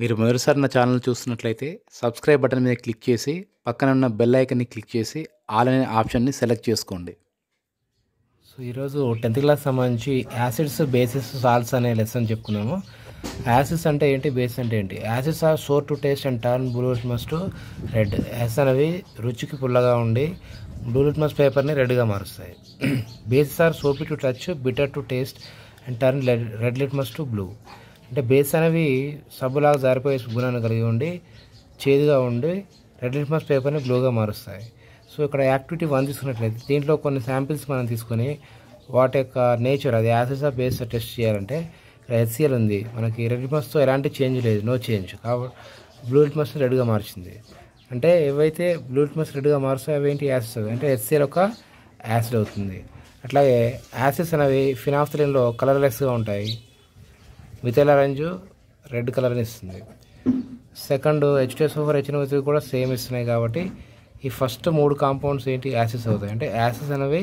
మీరు మొదటిసారి నా ఛానల్ చూస్తున్నట్లయితే సబ్స్క్రైబ్ బటన్ మీద క్లిక్ చేసి పక్కన ఉన్న బెల్ ఐకన్ని క్లిక్ చేసి ఆల్ అనే ఆప్షన్ని సెలెక్ట్ చేసుకోండి సో ఈరోజు టెన్త్ క్లాస్ సంబంధించి యాసిడ్స్ బేసిస్ సాల్ట్స్ అనే లెసన్ చెప్పుకున్నాము యాసిడ్స్ అంటే ఏంటి బేస్ అంటే ఏంటి acids are sour to taste and turn blue litmus to red acids అనేవి రుచికి పుల్లగా ఉండి బ్లూ లిట్మస్ పేపర్ని రెడ్గా మారుస్తాయి bases are soapy to touch bitter to taste and turn red litmus to blue అంటే బేస్ అనేవి సబ్బులాగా జారిపోయే గుణాన్ని కలిగి ఉండి చేదుగా ఉండి రెడ్ లిట్మస్ పేపర్ని గ్లోగా మారుస్తాయి సో ఇక్కడ యాక్టివిటీ వన్ తీసుకున్నట్లయితే దీంట్లో కొన్ని శాంపిల్స్ మనం తీసుకొని వాటి యొక్క నేచర్ అది యాసిడ్స్ ఆఫ్ బేస్ టెస్ట్ చేయాలంటే ఇక్కడ హెచ్సిఎల్ ఉంది మనకి రెడ్ లిట్మస్తో ఎలాంటి చేంజ్ లేదు నో చేంజ్ కాబట్టి బ్లూ లిట్మస్ రెడ్గా మార్చింది అంటే ఏవైతే బ్లూ లిట్మస్ రెడ్గా మారుస్తాయి అవి ఏంటి యాసిడ్స్ అంటే హెచ్సిఎల్ ఒక యాసిడ్ అవుతుంది అట్లాగే యాసిడ్స్ అనేవి ఫినాఫ్థలిన్లో కలర్లెస్గా ఉంటాయి మిథైల్ ఆరెంజ్ రెడ్ కలర్ని ఇస్తుంది సెకండ్ హెచ్డిఎఫ్ ఫోర్ హెచ్ఎన్ఓ కూడా సేమ్ ఇస్తున్నాయి కాబట్టి ఈ ఫస్ట్ మూడు కాంపౌండ్స్ ఏంటి యాసిస్ అవుతాయి అంటే యాసిస్ అనేవి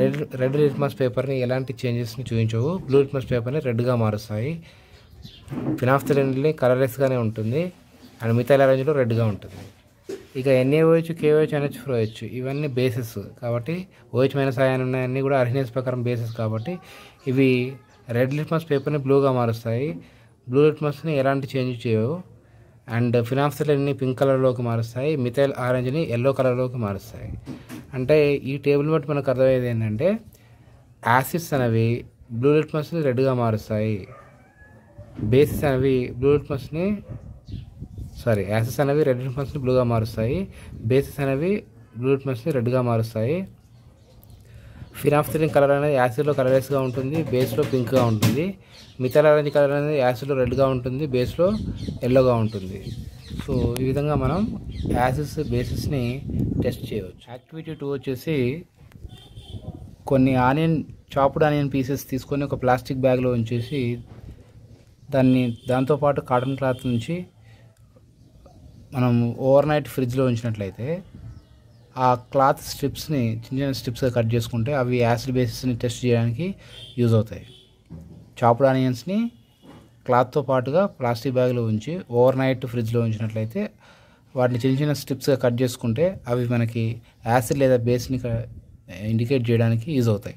రెడ్ రెడ్ లిట్మస్ పేపర్ని ఎలాంటి చేంజెస్ని చూపించవు బ్లూ లిట్మస్ పేపర్ని రెడ్గా మారుస్తాయి ఫినాఫ్థలిన్ని కలర్లెస్గానే ఉంటుంది అండ్ మిథైల్ ఆరెంజ్లో రెడ్గా ఉంటుంది ఇక ఎన్ఏఓహెచ్ కేఓహెచ్ ఎన్హెచ్ ఫోహెచ్ ఇవన్నీ బేసెస్ కాబట్టి ఓహెచ్ మైనస్ ఆయన ఉన్నాయన్నీ కూడా అర్హినెస్ ప్రకారం బేసెస్ కాబట్టి ఇవి రెడ్ లిట్మస్ పేపర్ని బ్లూగా మారుస్తాయి బ్లూ లిట్మస్ని ఎలాంటి చేంజ్ చేయవు అండ్ ఫినాన్సర్లన్నీ పింక్ కలర్లోకి మారుస్తాయి మిథైల్ ఆరెంజ్ని ఎల్లో కలర్లోకి మారుస్తాయి అంటే ఈ టేబుల్ బట్టి మనకు అర్థమయ్యేది ఏంటంటే యాసిడ్స్ అనేవి బ్లూ లిట్మస్ని రెడ్గా మారుస్తాయి బేసిస్ అనేవి బ్లూ లిట్మస్ని సారీ యాసిడ్స్ అనేవి రెడ్ లిట్మస్ని బ్లూగా మారుస్తాయి బేసిస్ అనేవి బ్లూ లిట్మస్ని రెడ్గా మారుస్తాయి ఫినాఫ్థలిన్ కలర్ అనేది యాసిడ్లో కలర్లెస్గా ఉంటుంది బేస్లో పింక్గా ఉంటుంది మిథలారెంజ్ కలర్ అనేది యాసిడ్లో రెడ్గా ఉంటుంది బేస్లో ఎల్లోగా ఉంటుంది సో ఈ విధంగా మనం యాసిడ్స్ బేసిస్ని టెస్ట్ చేయవచ్చు యాక్టివిటీ టూ వచ్చేసి కొన్ని ఆనియన్ చాపుడ్ ఆనియన్ పీసెస్ తీసుకొని ఒక ప్లాస్టిక్ బ్యాగ్లో ఉంచేసి దాన్ని దాంతోపాటు కాటన్ క్లాత్ నుంచి మనం ఓవర్ నైట్ ఫ్రిడ్జ్లో ఉంచినట్లయితే ఆ క్లాత్ స్ట్రిప్స్ని చిన్న చిన్న స్ట్రిప్స్గా కట్ చేసుకుంటే అవి యాసిడ్ బేసిస్ని టెస్ట్ చేయడానికి యూజ్ అవుతాయి చాప్డ్ ఆనియన్స్ని క్లాత్తో పాటుగా ప్లాస్టిక్ బ్యాగ్లో ఉంచి ఓవర్ నైట్ ఫ్రిడ్జ్లో ఉంచినట్లయితే వాటిని చిన్న చిన్న స్ట్రిప్స్గా కట్ చేసుకుంటే అవి మనకి యాసిడ్ లేదా బేస్ని ఇండికేట్ చేయడానికి యూజ్ అవుతాయి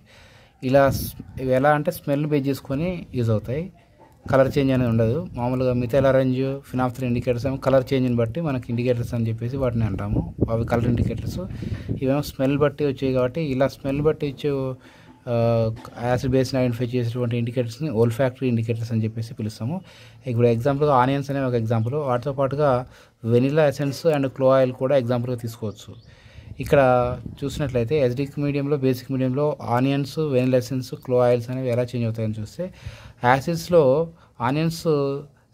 ఇలా ఇవి ఎలా అంటే స్మెల్ని బేస్ చేసుకొని యూజ్ అవుతాయి కలర్ చేంజ్ అనేది ఉండదు మామూలుగా మిథైల్ అరేంజ్ ఫినాప్త్రీ ఇండికేటర్స్ ఏమో కలర్ చేంజ్ని బట్టి మనకి ఇండికేటర్స్ అని చెప్పేసి వాటిని అంటాము అవి కలర్ ఇండికేటర్స్ ఇవేమో స్మెల్ బట్టి వచ్చాయి కాబట్టి ఇలా స్మెల్ బట్టి ఇచ్చే యాసిడ్ బేస్ని ఐడెంటిఫై చేసేటువంటి ఇండికేటర్స్ని ఓల్ ఫ్యాక్టరీ ఇండికేటర్స్ అని చెప్పేసి పిలుస్తాము ఇప్పుడు ఎగ్జాంపుల్గా ఆనియన్స్ అనే ఒక ఎగ్జాంపుల్ వాటితో పాటుగా vanilla essence and clove oil కూడా ఎగ్జాంపుల్గా తీసుకోవచ్చు ఇక్కడ చూసినట్లయితే ఎస్డిక్ మీడియంలో బేసిక్ మీడియంలో ఆనియన్స్ వెనిల్ క్లో ఆయిల్స్ అనేవి ఎలా చేంజ్ అవుతాయని చూస్తే యాసిడ్స్లో ఆనియన్స్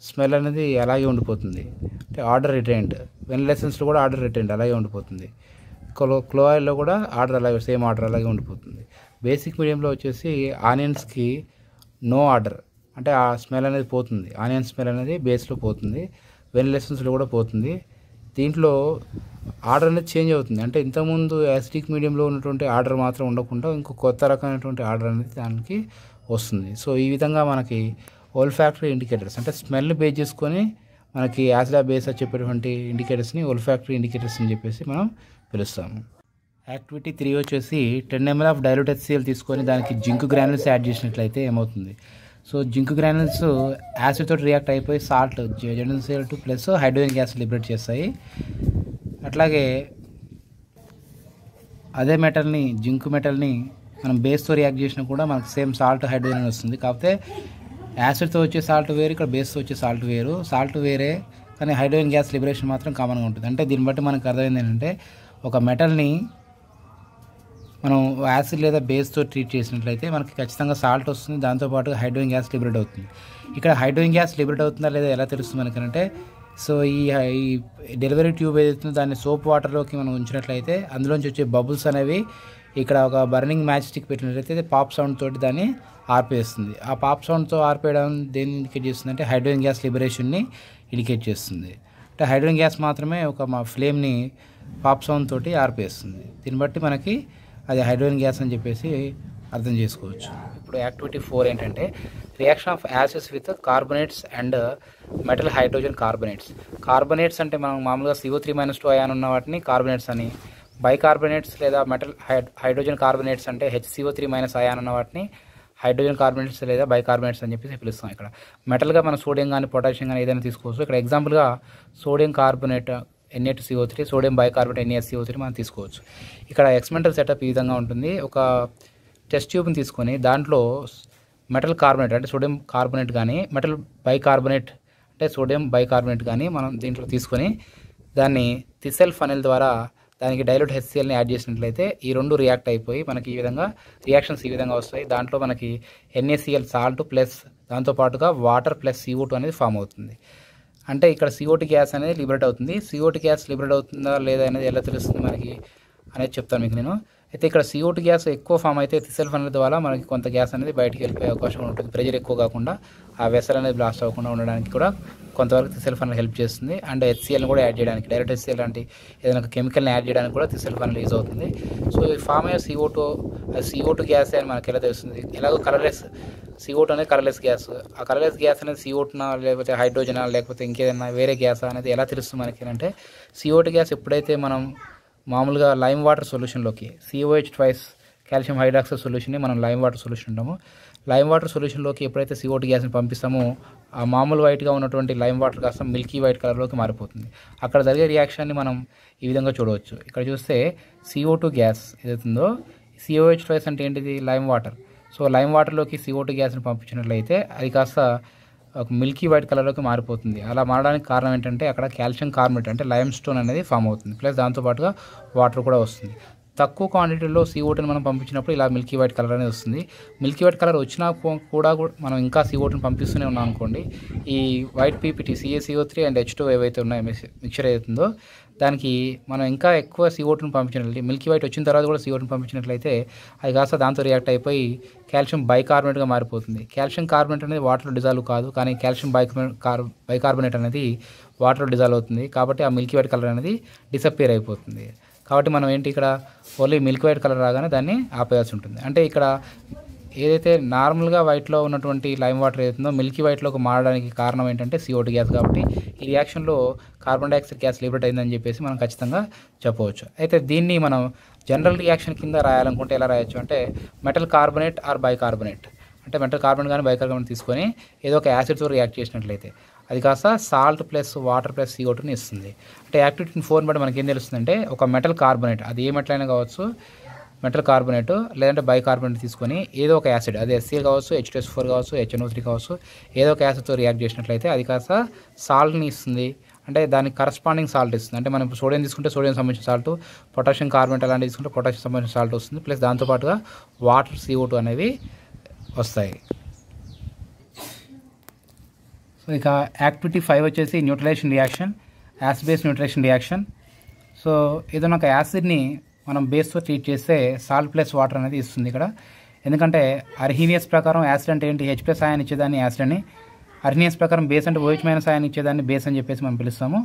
స్మెల్ అనేది అలాగే ఉండిపోతుంది అంటే ఆర్డర్ రిటైన్డ్ వెనిల్ కూడా ఆర్డర్ రిటైన్డ్ అలాగే ఉండిపోతుంది క్లో క్లో ఆయిల్లో కూడా ఆర్డర్ అలాగే సేమ్ ఆర్డర్ అలాగే ఉండిపోతుంది బేసిక్ మీడియంలో వచ్చేసి ఆనియన్స్కి నో ఆర్డర్ అంటే ఆ స్మెల్ అనేది పోతుంది ఆనియన్ స్మెల్ అనేది బేస్లో పోతుంది వెనిల్ కూడా పోతుంది దీంట్లో ఆర్డర్ అనేది చేంజ్ అవుతుంది అంటే ఇంతకుముందు యాసిడిక్ మీడియంలో ఉన్నటువంటి ఆర్డర్ మాత్రం ఉండకుండా ఇంకో కొత్త రకమైనటువంటి ఆర్డర్ అనేది దానికి వస్తుంది సో ఈ విధంగా మనకి ఓల్ ఫ్యాక్టరీ ఇండికేటర్స్ అంటే స్మెల్ బేస్ చేసుకొని మనకి యాసిడా బేస్ చెప్పేటువంటి ఇండికేటర్స్ని ఓల్ ఫ్యాక్టరీ ఇండికేటర్స్ అని చెప్పేసి మనం పిలుస్తాము యాక్టివిటీ త్రీ వచ్చేసి టెన్ ఎంఎల్ ఆఫ్ డైలూట్ తీసుకొని దానికి జింక్ గ్రానుల్స్ యాడ్ చేసినట్లయితే ఏమవుతుంది సో జింక్ గ్రానల్స్ యాసిడ్ తోటి రియాక్ట్ అయిపోయి salt ZNCL two plus hydrogen gas liberate చేస్తాయి అట్లాగే అదే మెటల్ని జింక్ మెటల్ని మనం బేస్తో రియాక్ట్ చేసినా కూడా మనకు సేమ్ సాల్ట్ హైడ్రోజన్ వస్తుంది కాకపోతే యాసిడ్తో వచ్చే సాల్ట్ వేరు ఇక్కడ బేస్తో వచ్చే సాల్ట్ వేరు సాల్ట్ వేరే కానీ హైడ్రోజన్ గ్యాస్ లిబరేషన్ మాత్రం కామన్గా ఉంటుంది అంటే దీన్ని బట్టి మనకు అర్థమైంది ఏంటంటే ఒక మెటల్ని మనం యాసిడ్ లేదా బేస్తో ట్రీట్ చేసినట్లయితే మనకి ఖచ్చితంగా సాల్ట్ వస్తుంది దాంతోపాటు హైడ్రోయిన్ గ్యాస్ లిబరేట్ అవుతుంది ఇక్కడ హైడ్రోయిన్ గ్యాస్ లిబరేట్ అవుతుందా లేదా ఎలా తెలుస్తుంది మనకంటే సో ఈ ఈ డెలివరీ ట్యూబ్ ఏదైతుందో దాన్ని సోప్ వాటర్లోకి మనం ఉంచినట్లయితే అందులోంచి వచ్చే బబుల్స్ అనేవి ఇక్కడ ఒక బర్నింగ్ మ్యాచ్ స్టిక్ పెట్టినట్లయితే పాప్ సౌండ్ తోటి దాన్ని ఆర్పేస్తుంది ఆ పాప్ సౌండ్తో ఆర్పేయడం దేన్ని ఇండికేట్ చేస్తుంది అంటే హైడ్రోయిన్ గ్యాస్ లిబరేషన్ని ఇండికేట్ చేస్తుంది అంటే హైడ్రోయిన్ గ్యాస్ మాత్రమే ఒక మా ఫ్లేమ్ని పాప్ సౌండ్ తోటి ఆర్పేస్తుంది దీన్ని బట్టి మనకి అది హైడ్రోజన్ గ్యాస్ అని చెప్పేసి అర్థం చేసుకోవచ్చు ఇప్పుడు యాక్టివిటీ ఫోర్ ఏంటంటే reaction of acids with carbonates and metal hydrogen carbonates carbonates అంటే మనం మామూలుగా CO three minus two ion ఉన్న వాటిని కార్బొనేట్స్ అని బైకార్బొనేట్స్ లేదా మెటల్ హైడ్రోజన్ కార్బొనేట్స్ అంటే హెచ్సిఓ త్రీ మైనస్ అయాన్ ఉన్న వాటిని హైడ్రోజన్ కార్బొనేట్స్ లేదా బైకార్బొనేట్స్ అని చెప్పేసి పిలుస్తాం ఇక్కడ మెటల్గా మనం సోడియం కానీ పొటాషియం కానీ ఏదైనా తీసుకోవచ్చు ఇక్కడ ఎగ్జాంపుల్గా sodium carbonate NA two CO three sodium bicarbonate NACO three మనం తీసుకోవచ్చు ఇక్కడ ఎక్స్మెంటల్ సెటప్ ఈ విధంగా ఉంటుంది ఒక టెస్ట్ ట్యూబ్ని తీసుకొని దాంట్లో మెటల్ కార్బోనేట్ అంటే సోడియం కార్బొనేట్ కానీ మెటల్ కార్బోనేట్ అంటే సోడియం బైకార్బొనేట్ కానీ మనం దీంట్లో తీసుకొని దాన్ని తిసెల్ ఫనెల్ ద్వారా దానికి డైలూట్ హెచ్సిఎల్ని యాడ్ చేసినట్లయితే ఈ రెండు రియాక్ట్ అయిపోయి మనకి ఈ విధంగా రియాక్షన్స్ ఈ విధంగా వస్తాయి దాంట్లో మనకి ఎన్ఏసిఎల్ సాల్ట్ ప్లస్ దాంతోపాటుగా వాటర్ ప్లస్ సిఓ అనేది ఫామ్ అవుతుంది అంటే ఇక్కడ సిఓటి గ్యాస్ అనేది లిబరేట్ అవుతుంది సిఓటి గ్యాస్ లిబరేట్ అవుతుందా లేదా అనేది ఎలా తెలుస్తుంది మనకి అనేది చెప్తాను మీకు నేను అయితే ఇక్కడ సిఓటి గ్యాస్ ఎక్కువ ఫామ్ అయితే తిసెల్ ఫనల్ ద్వారా మనకి కొంత గ్యాస్ అనేది బయటికి వెళ్ళిపోయే అవకాశం ఉంటుంది ప్రెజర్ ఎక్కువ కాకుండా ఆ వెసల్ అనేది బ్లాస్ట్ అవ్వకుండా ఉండడానికి కూడా కొంతవరకు తిసెల్ ఫనల్ హెల్ప్ చేస్తుంది అండ్ హెచ్సిఎల్ని కూడా యాడ్ చేయడానికి డైరెక్ట్ హెచ్సిఎల్ లాంటి ఏదైనా కెమికల్ని యాడ్ చేయడానికి కూడా తిసెల్ ఫనల్ యూజ్ అవుతుంది సో ఈ ఫామ్ అయ్యే సిఓ టూ సిఓ గ్యాస్ అని మనకి ఎలా తెలుస్తుంది ఎలాగో కలర్లెస్ సిఓట్ అనేది కలర్లెస్ గ్యాస్ ఆ కలర్లెస్ గ్యాస్ అనేది సిఓట్నా లేకపోతే హైడ్రోజనా లేకపోతే ఇంకేదైనా వేరే గ్యాస్ అనేది ఎలా తెలుస్తుంది మనకి అంటే సిఓట్ గ్యాస్ ఎప్పుడైతే మనం మామూలుగా లైమ్ వాటర్ సొల్యూషన్లోకి సిఓహెచ్ ట్వైస్ కాల్షియం హైడ్రాక్సైడ్ సొల్యూషన్ని మనం లైమ్ వాటర్ సొల్యూషన్ ఉంటాము లైమ్ వాటర్ సొల్యూషన్లోకి ఎప్పుడైతే సిఓటి గ్యాస్ని పంపిస్తామో ఆ మామూలు వైట్గా ఉన్నటువంటి లైమ్ వాటర్ కాస్త మిల్కీ వైట్ కలర్లోకి మారిపోతుంది అక్కడ జరిగే రియాక్షన్ని మనం ఈ విధంగా చూడవచ్చు ఇక్కడ చూస్తే సిఓ గ్యాస్ ఏదైతుందో సిఓహెచ్ ట్వైస్ అంటే ఏంటిది లైమ్ వాటర్ సో లైమ్ వాటర్లోకి సిఓటు గ్యాస్ని పంపించినట్లయితే అది కాస్త ఒక మిల్కీ వైట్ కలర్లోకి మారిపోతుంది అలా మారడానికి కారణం ఏంటంటే అక్కడ కాల్షియం కార్బోనేట్ అంటే లైమ్ స్టోన్ అనేది ఫామ్ అవుతుంది ప్లస్ దాంతోపాటుగా వాటర్ కూడా వస్తుంది తక్కువ క్వాంటిటీలో సిఓటిని మనం పంపించినప్పుడు ఇలా మిల్కీ వైట్ కలర్ అనేది వస్తుంది మిల్కీ వైట్ కలర్ వచ్చినా కూడా మనం ఇంకా సిఓటని పంపిస్తూనే ఉన్నాం అనుకోండి ఈ white PPT CACO three and H two ఏవైతే ఉన్నాయో మిక్చర్ ఏదైతుందో దానికి మనం ఇంకా ఎక్కువ సిఓటును పంపించినట్లయితే మిల్కీ వైట్ వచ్చిన తర్వాత కూడా సిఓటును పంపించినట్లయితే అది కాస్త దాంతో రియాక్ట్ అయిపోయి కాల్షియం బైకార్బోనేట్గా మారిపోతుంది కాల్షియం కార్బోనేట్ అనేది వాటర్లో డిజాల్వ్ కాదు కానీ కాల్షియం బై బైకార్బోనేట్ అనేది వాటర్లో డిజాల్వ్ అవుతుంది కాబట్టి ఆ మిల్కీ వైట్ కలర్ అనేది డిసప్పేర్ అయిపోతుంది కాబట్టి మనం ఏంటి ఇక్కడ ఓన్లీ మిల్క్ వైట్ కలర్ రాగానే దాన్ని ఆపేయాల్సి ఉంటుంది అంటే ఇక్కడ ఏదైతే నార్మల్గా వైట్లో ఉన్నటువంటి లైమ్ వాటర్ ఏదైతుందో మిల్కీ వైట్లోకి మారడానికి కారణం ఏంటంటే సిఓటి గ్యాస్ కాబట్టి ఈ రియాక్షన్లో కార్బన్ డైఆక్సైడ్ గ్యాస్ లిబరేట్ అయిందని చెప్పేసి మనం ఖచ్చితంగా చెప్పవచ్చు అయితే దీన్ని మనం జనరల్ రియాక్షన్ కింద రాయాలనుకుంటే ఎలా రాయొచ్చు అంటే మెటల్ కార్బనేట్ ఆర్ బైకార్బొనేట్ అంటే మెటల్ కార్బన్ కానీ బైకార్బన్ తీసుకొని ఏదో ఒక యాసిడ్తో రియాక్ట్ చేసినట్లయితే అది కాస్త salt plus water plus C ఇస్తుంది అంటే యాక్టివిటీ ఫోన్ బట్టి మనకి ఏం తెలుస్తుందంటే ఒక మెటల్ కార్బనేట్ అది ఏ మెటల్ అయినా కావచ్చు మెటల్ కార్బొనేట్ లేదంటే బైకార్బొనేట్ తీసుకొని ఏదో ఒక యాసిడ్ అది ఎస్సీ కావచ్చు ఎస్ ఫోర్ కావచ్చు హెచ్ఎన్ఓ త్రీ కావచ్చు ఏదో ఒక యాసిడ్తో రియాక్ట్ చేసినట్లయితే అది కాస్త సాల్ట్ని ఇస్తుంది అంటే దానికి కరస్పాండింగ్ సాల్ట్ ఇస్తుంది అంటే మనం సోడియం తీసుకుంటే సోడియం సంబంధించిన సాల్ట్ పొటాషియం కార్బొనేట్ అలాంటివి తీసుకుంటే పొటాషియం సంబంధించిన సాల్ట్ వస్తుంది ప్లస్ దాంతోపాటుగా వాటర్ సీఓ టూ అనేవి వస్తాయి సో ఇక యాక్టివిటీ ఫైవ్ వచ్చేసి neutralisation reaction acid base neutralisation reaction so ఏదైనా ఒక యాసిడ్ని మనం బేస్తో ట్రీట్ చేస్తే సాల్ట్ ప్లస్ వాటర్ అనేది ఇస్తుంది ఇక్కడ ఎందుకంటే అర్హీనియస్ ప్రకారం యాసిడ్ అంటే ఏంటి హెచ్ ప్లస్ ఆయన ఇచ్చేదాన్ని యాసిడ్ అని అర్హీనియస్ ప్రకారం బేస్ అంటే ఓహెచ్ మైనస్ అయాన్ ఇచ్చేదాన్ని బేస్ అని చెప్పేసి మనం పిలుస్తాము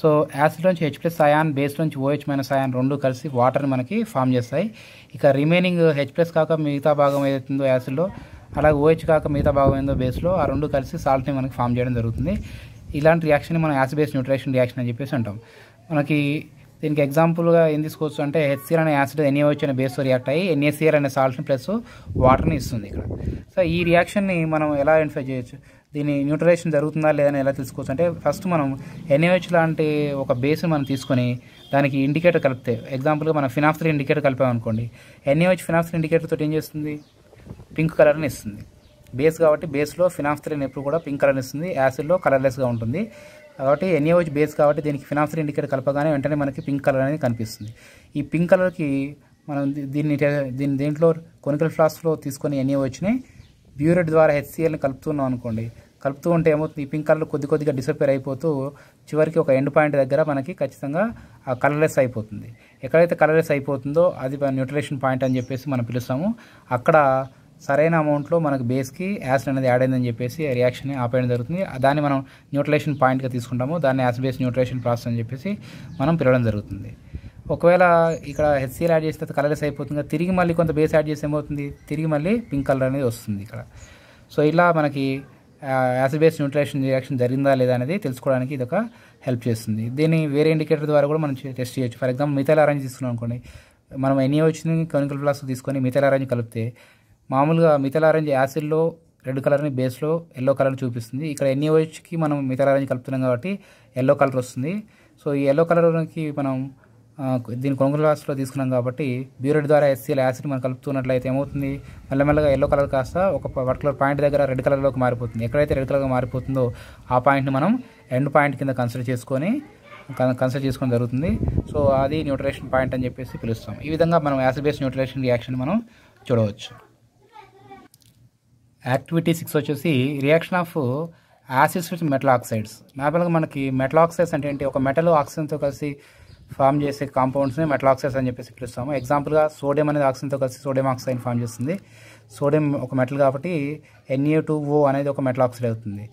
సో యాసిడ్ నుంచి హెచ్ ప్లస్ ఆయాన్ బేస్ నుంచి ఓహెచ్ మైనస్ ఆయాన్ రెండు కలిసి వాటర్ని మనకి ఫామ్ చేస్తాయి ఇక రిమైనింగ్ హెచ్ ప్లస్ కాక మిగతా భాగం ఏదైతుందో యాసిడ్లో అలాగే ఓహెచ్ కాక మిగతా భాగం ఏందో బేస్లో ఆ రెండు కలిసి సాల్ట్ని మనకి ఫామ్ చేయడం జరుగుతుంది ఇలాంటి రియాక్షన్ని మనం యాసిడ్ బేస్ న్యూట్రిషన్ రియాక్షన్ అని చెప్పేసి అంటాం మనకి దీనికి ఎగ్జాంపుల్గా ఏం తీసుకోవచ్చు అంటే హెచ్సిఆర్ అనే యాసిడ్ ఎన్ఏహెచ్ అనే బేస్తో రియాక్ట్ అయ్యి ఎన్ఏసిఆర్ అనే సాల్ట్ని ప్లస్ వాటర్ని ఇస్తుంది ఇక్కడ సో ఈ రియాక్షన్ని మనం ఎలా ఐడెంటిఫై చేయొచ్చు దీని న్యూట్రలైజేషన్ జరుగుతుందా లేదని ఎలా తెలుసుకోవచ్చు అంటే ఫస్ట్ మనం ఎన్ఏహెచ్ లాంటి ఒక బేస్ని మనం తీసుకొని దానికి ఇండికేటర్ కలిపితే ఎగ్జాంపుల్గా మనం ఫినాఫ్సిల్ ఇండికేటర్ కలిపామనుకోండి ఎన్ఏహెచ్ ఇండికేటర్ తోటి ఏం చేస్తుంది పింక్ కలర్ని ఇస్తుంది బేస్ కాబట్టి బేస్లో ఫినాఫ్త్రిన్ ఎప్పుడు కూడా పింక్ కలర్ని ఇస్తుంది యాసిడ్లో కలర్లెస్గా ఉంటుంది కాబట్టి ఎన్ఏఓజ్ బేస్ కాబట్టి దీనికి ఫినాన్షియల్ ఇండికేటర్ కలపగానే వెంటనే మనకి పింక్ కలర్ అనేది కనిపిస్తుంది ఈ పింక్ కలర్కి మనం దీన్ని దీని దీంట్లో కొనికల్ ఫ్లాస్క్లో తీసుకొని ఎన్ఏఓచ్ని బ్యూరెట్ ద్వారా హెచ్సిఎల్ని కలుపుతున్నాం అనుకోండి కలుపుతూ ఉంటే ఏమవుతుంది ఈ పింక్ కలర్ కొద్ది కొద్దిగా డిసపేర్ అయిపోతూ చివరికి ఒక ఎండ్ పాయింట్ దగ్గర మనకి ఖచ్చితంగా ఆ కలర్లెస్ అయిపోతుంది ఎక్కడైతే కలర్లెస్ అయిపోతుందో అది న్యూట్రిషన్ పాయింట్ అని చెప్పేసి మనం పిలుస్తాము అక్కడ సరైన అమౌంట్లో మనకు బేస్కి యాసిడ్ అనేది యాడ్ అయిందని చెప్పేసి రియాక్షన్ ఆపేయడం జరుగుతుంది దాన్ని మనం న్యూట్రిలేషన్ పాయింట్గా తీసుకుంటాము దాన్ని యాసిడ్ బేస్ న్యూట్రలేషన్ ప్రాసెస్ అని చెప్పేసి మనం పిలవడం జరుగుతుంది ఒకవేళ ఇక్కడ హెచ్సిఎల్ యాడ్ చేస్తే కలర్లెస్ అయిపోతుంది తిరిగి మళ్ళీ కొంత బేస్ యాడ్ చేస్తే ఏమవుతుంది తిరిగి మళ్ళీ పింక్ కలర్ అనేది వస్తుంది ఇక్కడ సో ఇలా మనకి యాసిడ్ బేస్ న్యూట్రిషన్ రియాక్షన్ జరిగిందా లేదా అనేది తెలుసుకోవడానికి ఇది ఒక హెల్ప్ చేస్తుంది దీన్ని వేరే ఇండికేటర్ ద్వారా కూడా మనం టెస్ట్ చేయొచ్చు ఫర్ ఎగ్జాంపుల్ మిథైల్ ఆరెంజ్ తీసుకున్నాం అనుకోండి మనం వచ్చింది కెమికల్ ప్లాస్ తీసుకొని మిథైల్ ఆరెంజ్ కలిపితే మామూలుగా మిథల ఆరెంజ్ యాసిడ్లో రెడ్ కలర్ని బేస్లో ఎల్లో కలర్ని చూపిస్తుంది ఇక్కడ ఎన్ని ఎన్ఈఓహెచ్కి మనం మిథల ఆరెంజ్ కలుపుతున్నాం కాబట్టి ఎల్లో కలర్ వస్తుంది సో ఈ ఎల్లో కలర్కి మనం దీని కొనుగోలు గ్లాస్లో తీసుకున్నాం కాబట్టి బ్యూరెడ్ ద్వారా ఎస్సీల యాసిడ్ మనం కలుపుతున్నట్లయితే ఏమవుతుంది మెల్లమెల్లగా ఎల్లో కలర్ కాస్త ఒక పర్టికులర్ పాయింట్ దగ్గర రెడ్ కలర్లోకి మారిపోతుంది ఎక్కడైతే రెడ్ కలర్గా మారిపోతుందో ఆ పాయింట్ని మనం ఎండ్ పాయింట్ కింద కన్సిడర్ చేసుకొని కన్సిడర్ చేసుకోవడం జరుగుతుంది సో అది న్యూట్రేషన్ పాయింట్ అని చెప్పేసి పిలుస్తాం ఈ విధంగా మనం యాసిడ్ బేస్ న్యూట్రేషన్ రియాక్షన్ మనం చూడవచ్చు యాక్టివిటీ సిక్స్ వచ్చేసి reaction of acids with metal oxides నార్మల్గా మనకి మెటల్ ఆక్సైడ్స్ అంటే ఏంటి ఒక మెటల్ ఆక్సిజన్తో కలిసి ఫామ్ చేసే కాంపౌండ్స్ని మెటల్ ఆక్సైడ్స్ అని చెప్పేసి పిలుస్తాము ఎగ్జాంపుల్గా సోడియం అనేది ఆక్సిజన్తో కలిసి సోడియం ఆక్సైడ్ ఫామ్ చేస్తుంది సోడియం ఒక మెటల్ కాబట్టి ఎన్ఏ టూ ఓ అనేది ఒక మెటల్ ఆక్సైడ్ అవుతుంది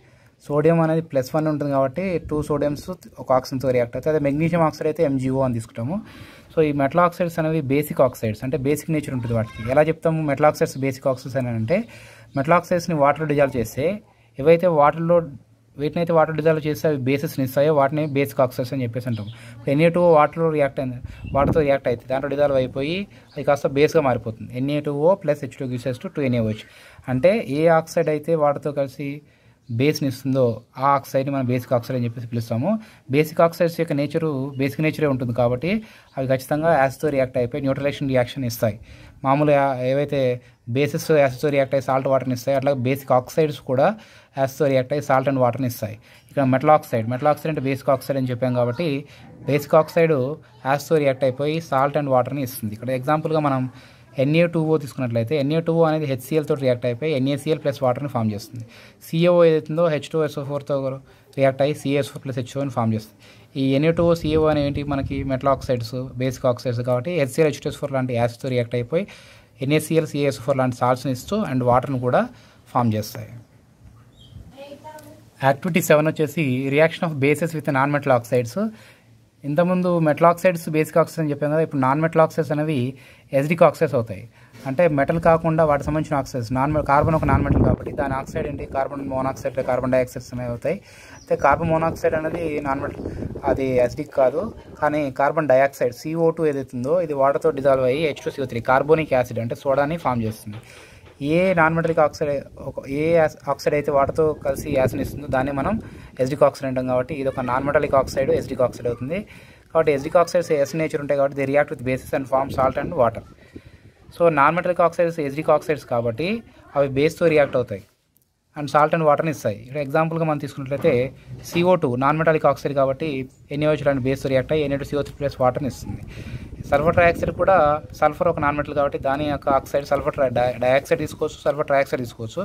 సోడియం అనేది ప్లస్ వన్ ఉంటుంది కాబట్టి టూ సోడియంస్ ఒక ఆక్సిజన్తో రియాక్ట్ అవుతుంది అదే మెగ్నీషియం ఆక్సైడ్ అయితే ఎంజీఓ అని తీసుకుంటాము సో ఈ మెటల్ ఆక్సైడ్స్ అనేవి బేసిక్ ఆక్సైడ్స్ అంటే బేసిక్ నేచర్ ఉంటుంది వాటికి ఎలా చెప్తాము మెటల్ ఆక్సైడ్స్ బేసిక్ ఆక్సైడ్స్ అని అంటే మెట్లాక్సైడ్స్ని వాటర్ డిజాల్వ్ చేస్తే ఏవైతే వాటర్లో వీటిని అయితే వాటర్ డిజాల్వ్ చేస్తే అవి బేసిస్ని ఇస్తాయో వాటిని బేసిక్ ఆక్సైడ్స్ అని చెప్పేసి అంటాం ఎన్ఏ టూ వాటర్లో రియాక్ట్ అయింది వాటర్తో రియాక్ట్ అవుతుంది దాంట్లో డిజాల్వ్ అయిపోయి అది కాస్త బేస్గా మారిపోతుంది NA two O plus H two gives two two NAOH అంటే ఏ ఆక్సైడ్ అయితే వాటర్తో కలిసి బేస్ని ఇస్తుందో ఆ ఆక్సైడ్ని మనం బేసిక్ ఆక్సైడ్ అని చెప్పేసి పిలుస్తాము బేసిక్ ఆక్సైడ్స్ యొక్క నేచరు బేసిక్ నేచరే ఉంటుంది కాబట్టి అవి ఖచ్చితంగా యాసిడ్తో రియాక్ట్ అయిపోయి న్యూట్రలైజేషన్ రియాక్షన్ ఇస్తాయి మామూలుగా ఏవైతే బేసిస్ యాసిడ్తో రియాక్ట్ అయ్యి సాల్ట్ వాటర్ని ఇస్తాయి అట్లా బేసిక్ ఆక్సైడ్స్ కూడా యాసిడ్తో రియాక్ట్ అయ్యి సాల్ట్ అండ్ వాటర్ని ఇస్తాయి ఇక్కడ మెటల్ ఆక్సైడ్ మెటల్ ఆక్సైడ్ అంటే బేసిక్ ఆక్సైడ్ అని చెప్పాం కాబట్టి బేసిక్ ఆక్సైడ్ యాసిడ్తో రియాక్ట్ అయిపోయి సాల్ట్ అండ్ వాటర్ని ఇస్తుంది ఇక్కడ ఎగ్జాంపుల్గా మనం ఎన్ఏ టూఓ తీసుకున్నట్లయితే ఎన్ఏ టూఓ అనేది హెచ్సిఎల్తో రియాక్ట్ అయిపోయి ఎన్ఏసిఎల్ ప్లస్ వాటర్ని ఫామ్ చేస్తుంది సిఓ ఏదైతుందో హెచ్ టూ ఎస్ఓ ఫోర్తో రియాక్ట్ అయ్యి సిఎస్ ఫోర్ ప్లస్ హెచ్ఓని ఫామ్ చేస్తుంది ఈ ఎన్ఏ టూ సిఓ అనేవి మనకి మెటల్ ఆక్సైడ్స్ బేసిక్ ఆక్సైడ్స్ కాబట్టి HCL H two S four లాంటి యాసిడ్తో రియాక్ట్ అయిపోయి ఎన్ఏసిఎల్ సిఎస్ ఫోర్ లాంటి సాల్ట్స్ని ఇస్తూ అండ్ వాటర్ని కూడా ఫామ్ చేస్తాయి యాక్టివిటీ సెవెన్ వచ్చేసి reaction of bases with non metal oxides ఇంతకుముందు మెటలాక్సైడ్స్ బేసిక్ ఆక్సైడ్స్ అని చెప్పాను కదా ఇప్పుడు నాన్ మెటలాక్సైడ్స్ అనేవి ఎస్డిక్ ఆక్సైడ్స్ అవుతాయి అంటే మెటల్ కాకుండా వాటి సంబంధించిన ఆక్సైడ్స్ నాన్ కార్బన్ ఒక నాన్ మెటల్ కాబట్టి దాని ఆక్సైడ్ ఏంటి కార్బన్ మోనాక్సైడ్ కార్బన్ డైఆక్సైడ్స్ అనేవి అవుతాయి అయితే కార్బన్ మోనాక్సైడ్ అనేది నాన్ మెటల్ అది ఎస్డిక్ కాదు కానీ కార్బన్ డైఆక్సైడ్ సిఓ టూ ఏదైతుందో ఇది వాటర్తో డిజాల్వ్ అయ్యి H two CO three carbonic acid అంటే సోడాని ఫామ్ చేస్తుంది ఏ నాన్ మెటల్ ఆక్సైడ్ ఒక ఏ ఆక్సైడ్ అయితే వాటర్తో కలిసి యాసిడ్ ఇస్తుందో దాన్ని మనం ఎస్డిక్ ఆక్సైడ్ ఉంటాం కాబట్టి ఇది ఒక non metallic oxide acidic oxide అవుతుంది కాబట్టి ఎస్డిక్ ఆక్సైడ్స్ ఎస్ నేచర్ ఉంటాయి కాబట్టి they react with bases and form salt and water so non metallic oxides acidic oxides కాబట్టి అవి బేస్తో రియాక్ట్ అవుతాయి అండ్ సాల్ట్ అండ్ వాటర్ని ఇస్తాయి ఇక్కడ ఎగ్జాంపుల్గా మనం తీసుకున్నట్లయితే CO two non metallic oxide కాబట్టి ఎన్ఏ అండ్ బేస్తో రియాక్ట్ అయ్యి NA two CO three plus వాటర్ని ఇస్తుంది సల్ఫర్ ట్రైఆక్సైడ్ కూడా సల్ఫర్ ఒక నాన్ మెటల్ కాబట్టి దాని యొక్క ఆక్సైడ్ సల్ఫర్ డయాక్సైడ్ తీసుకోవచ్చు సల్ఫర్ ట్రైఆక్సైడ్ తీసుకోవచ్చు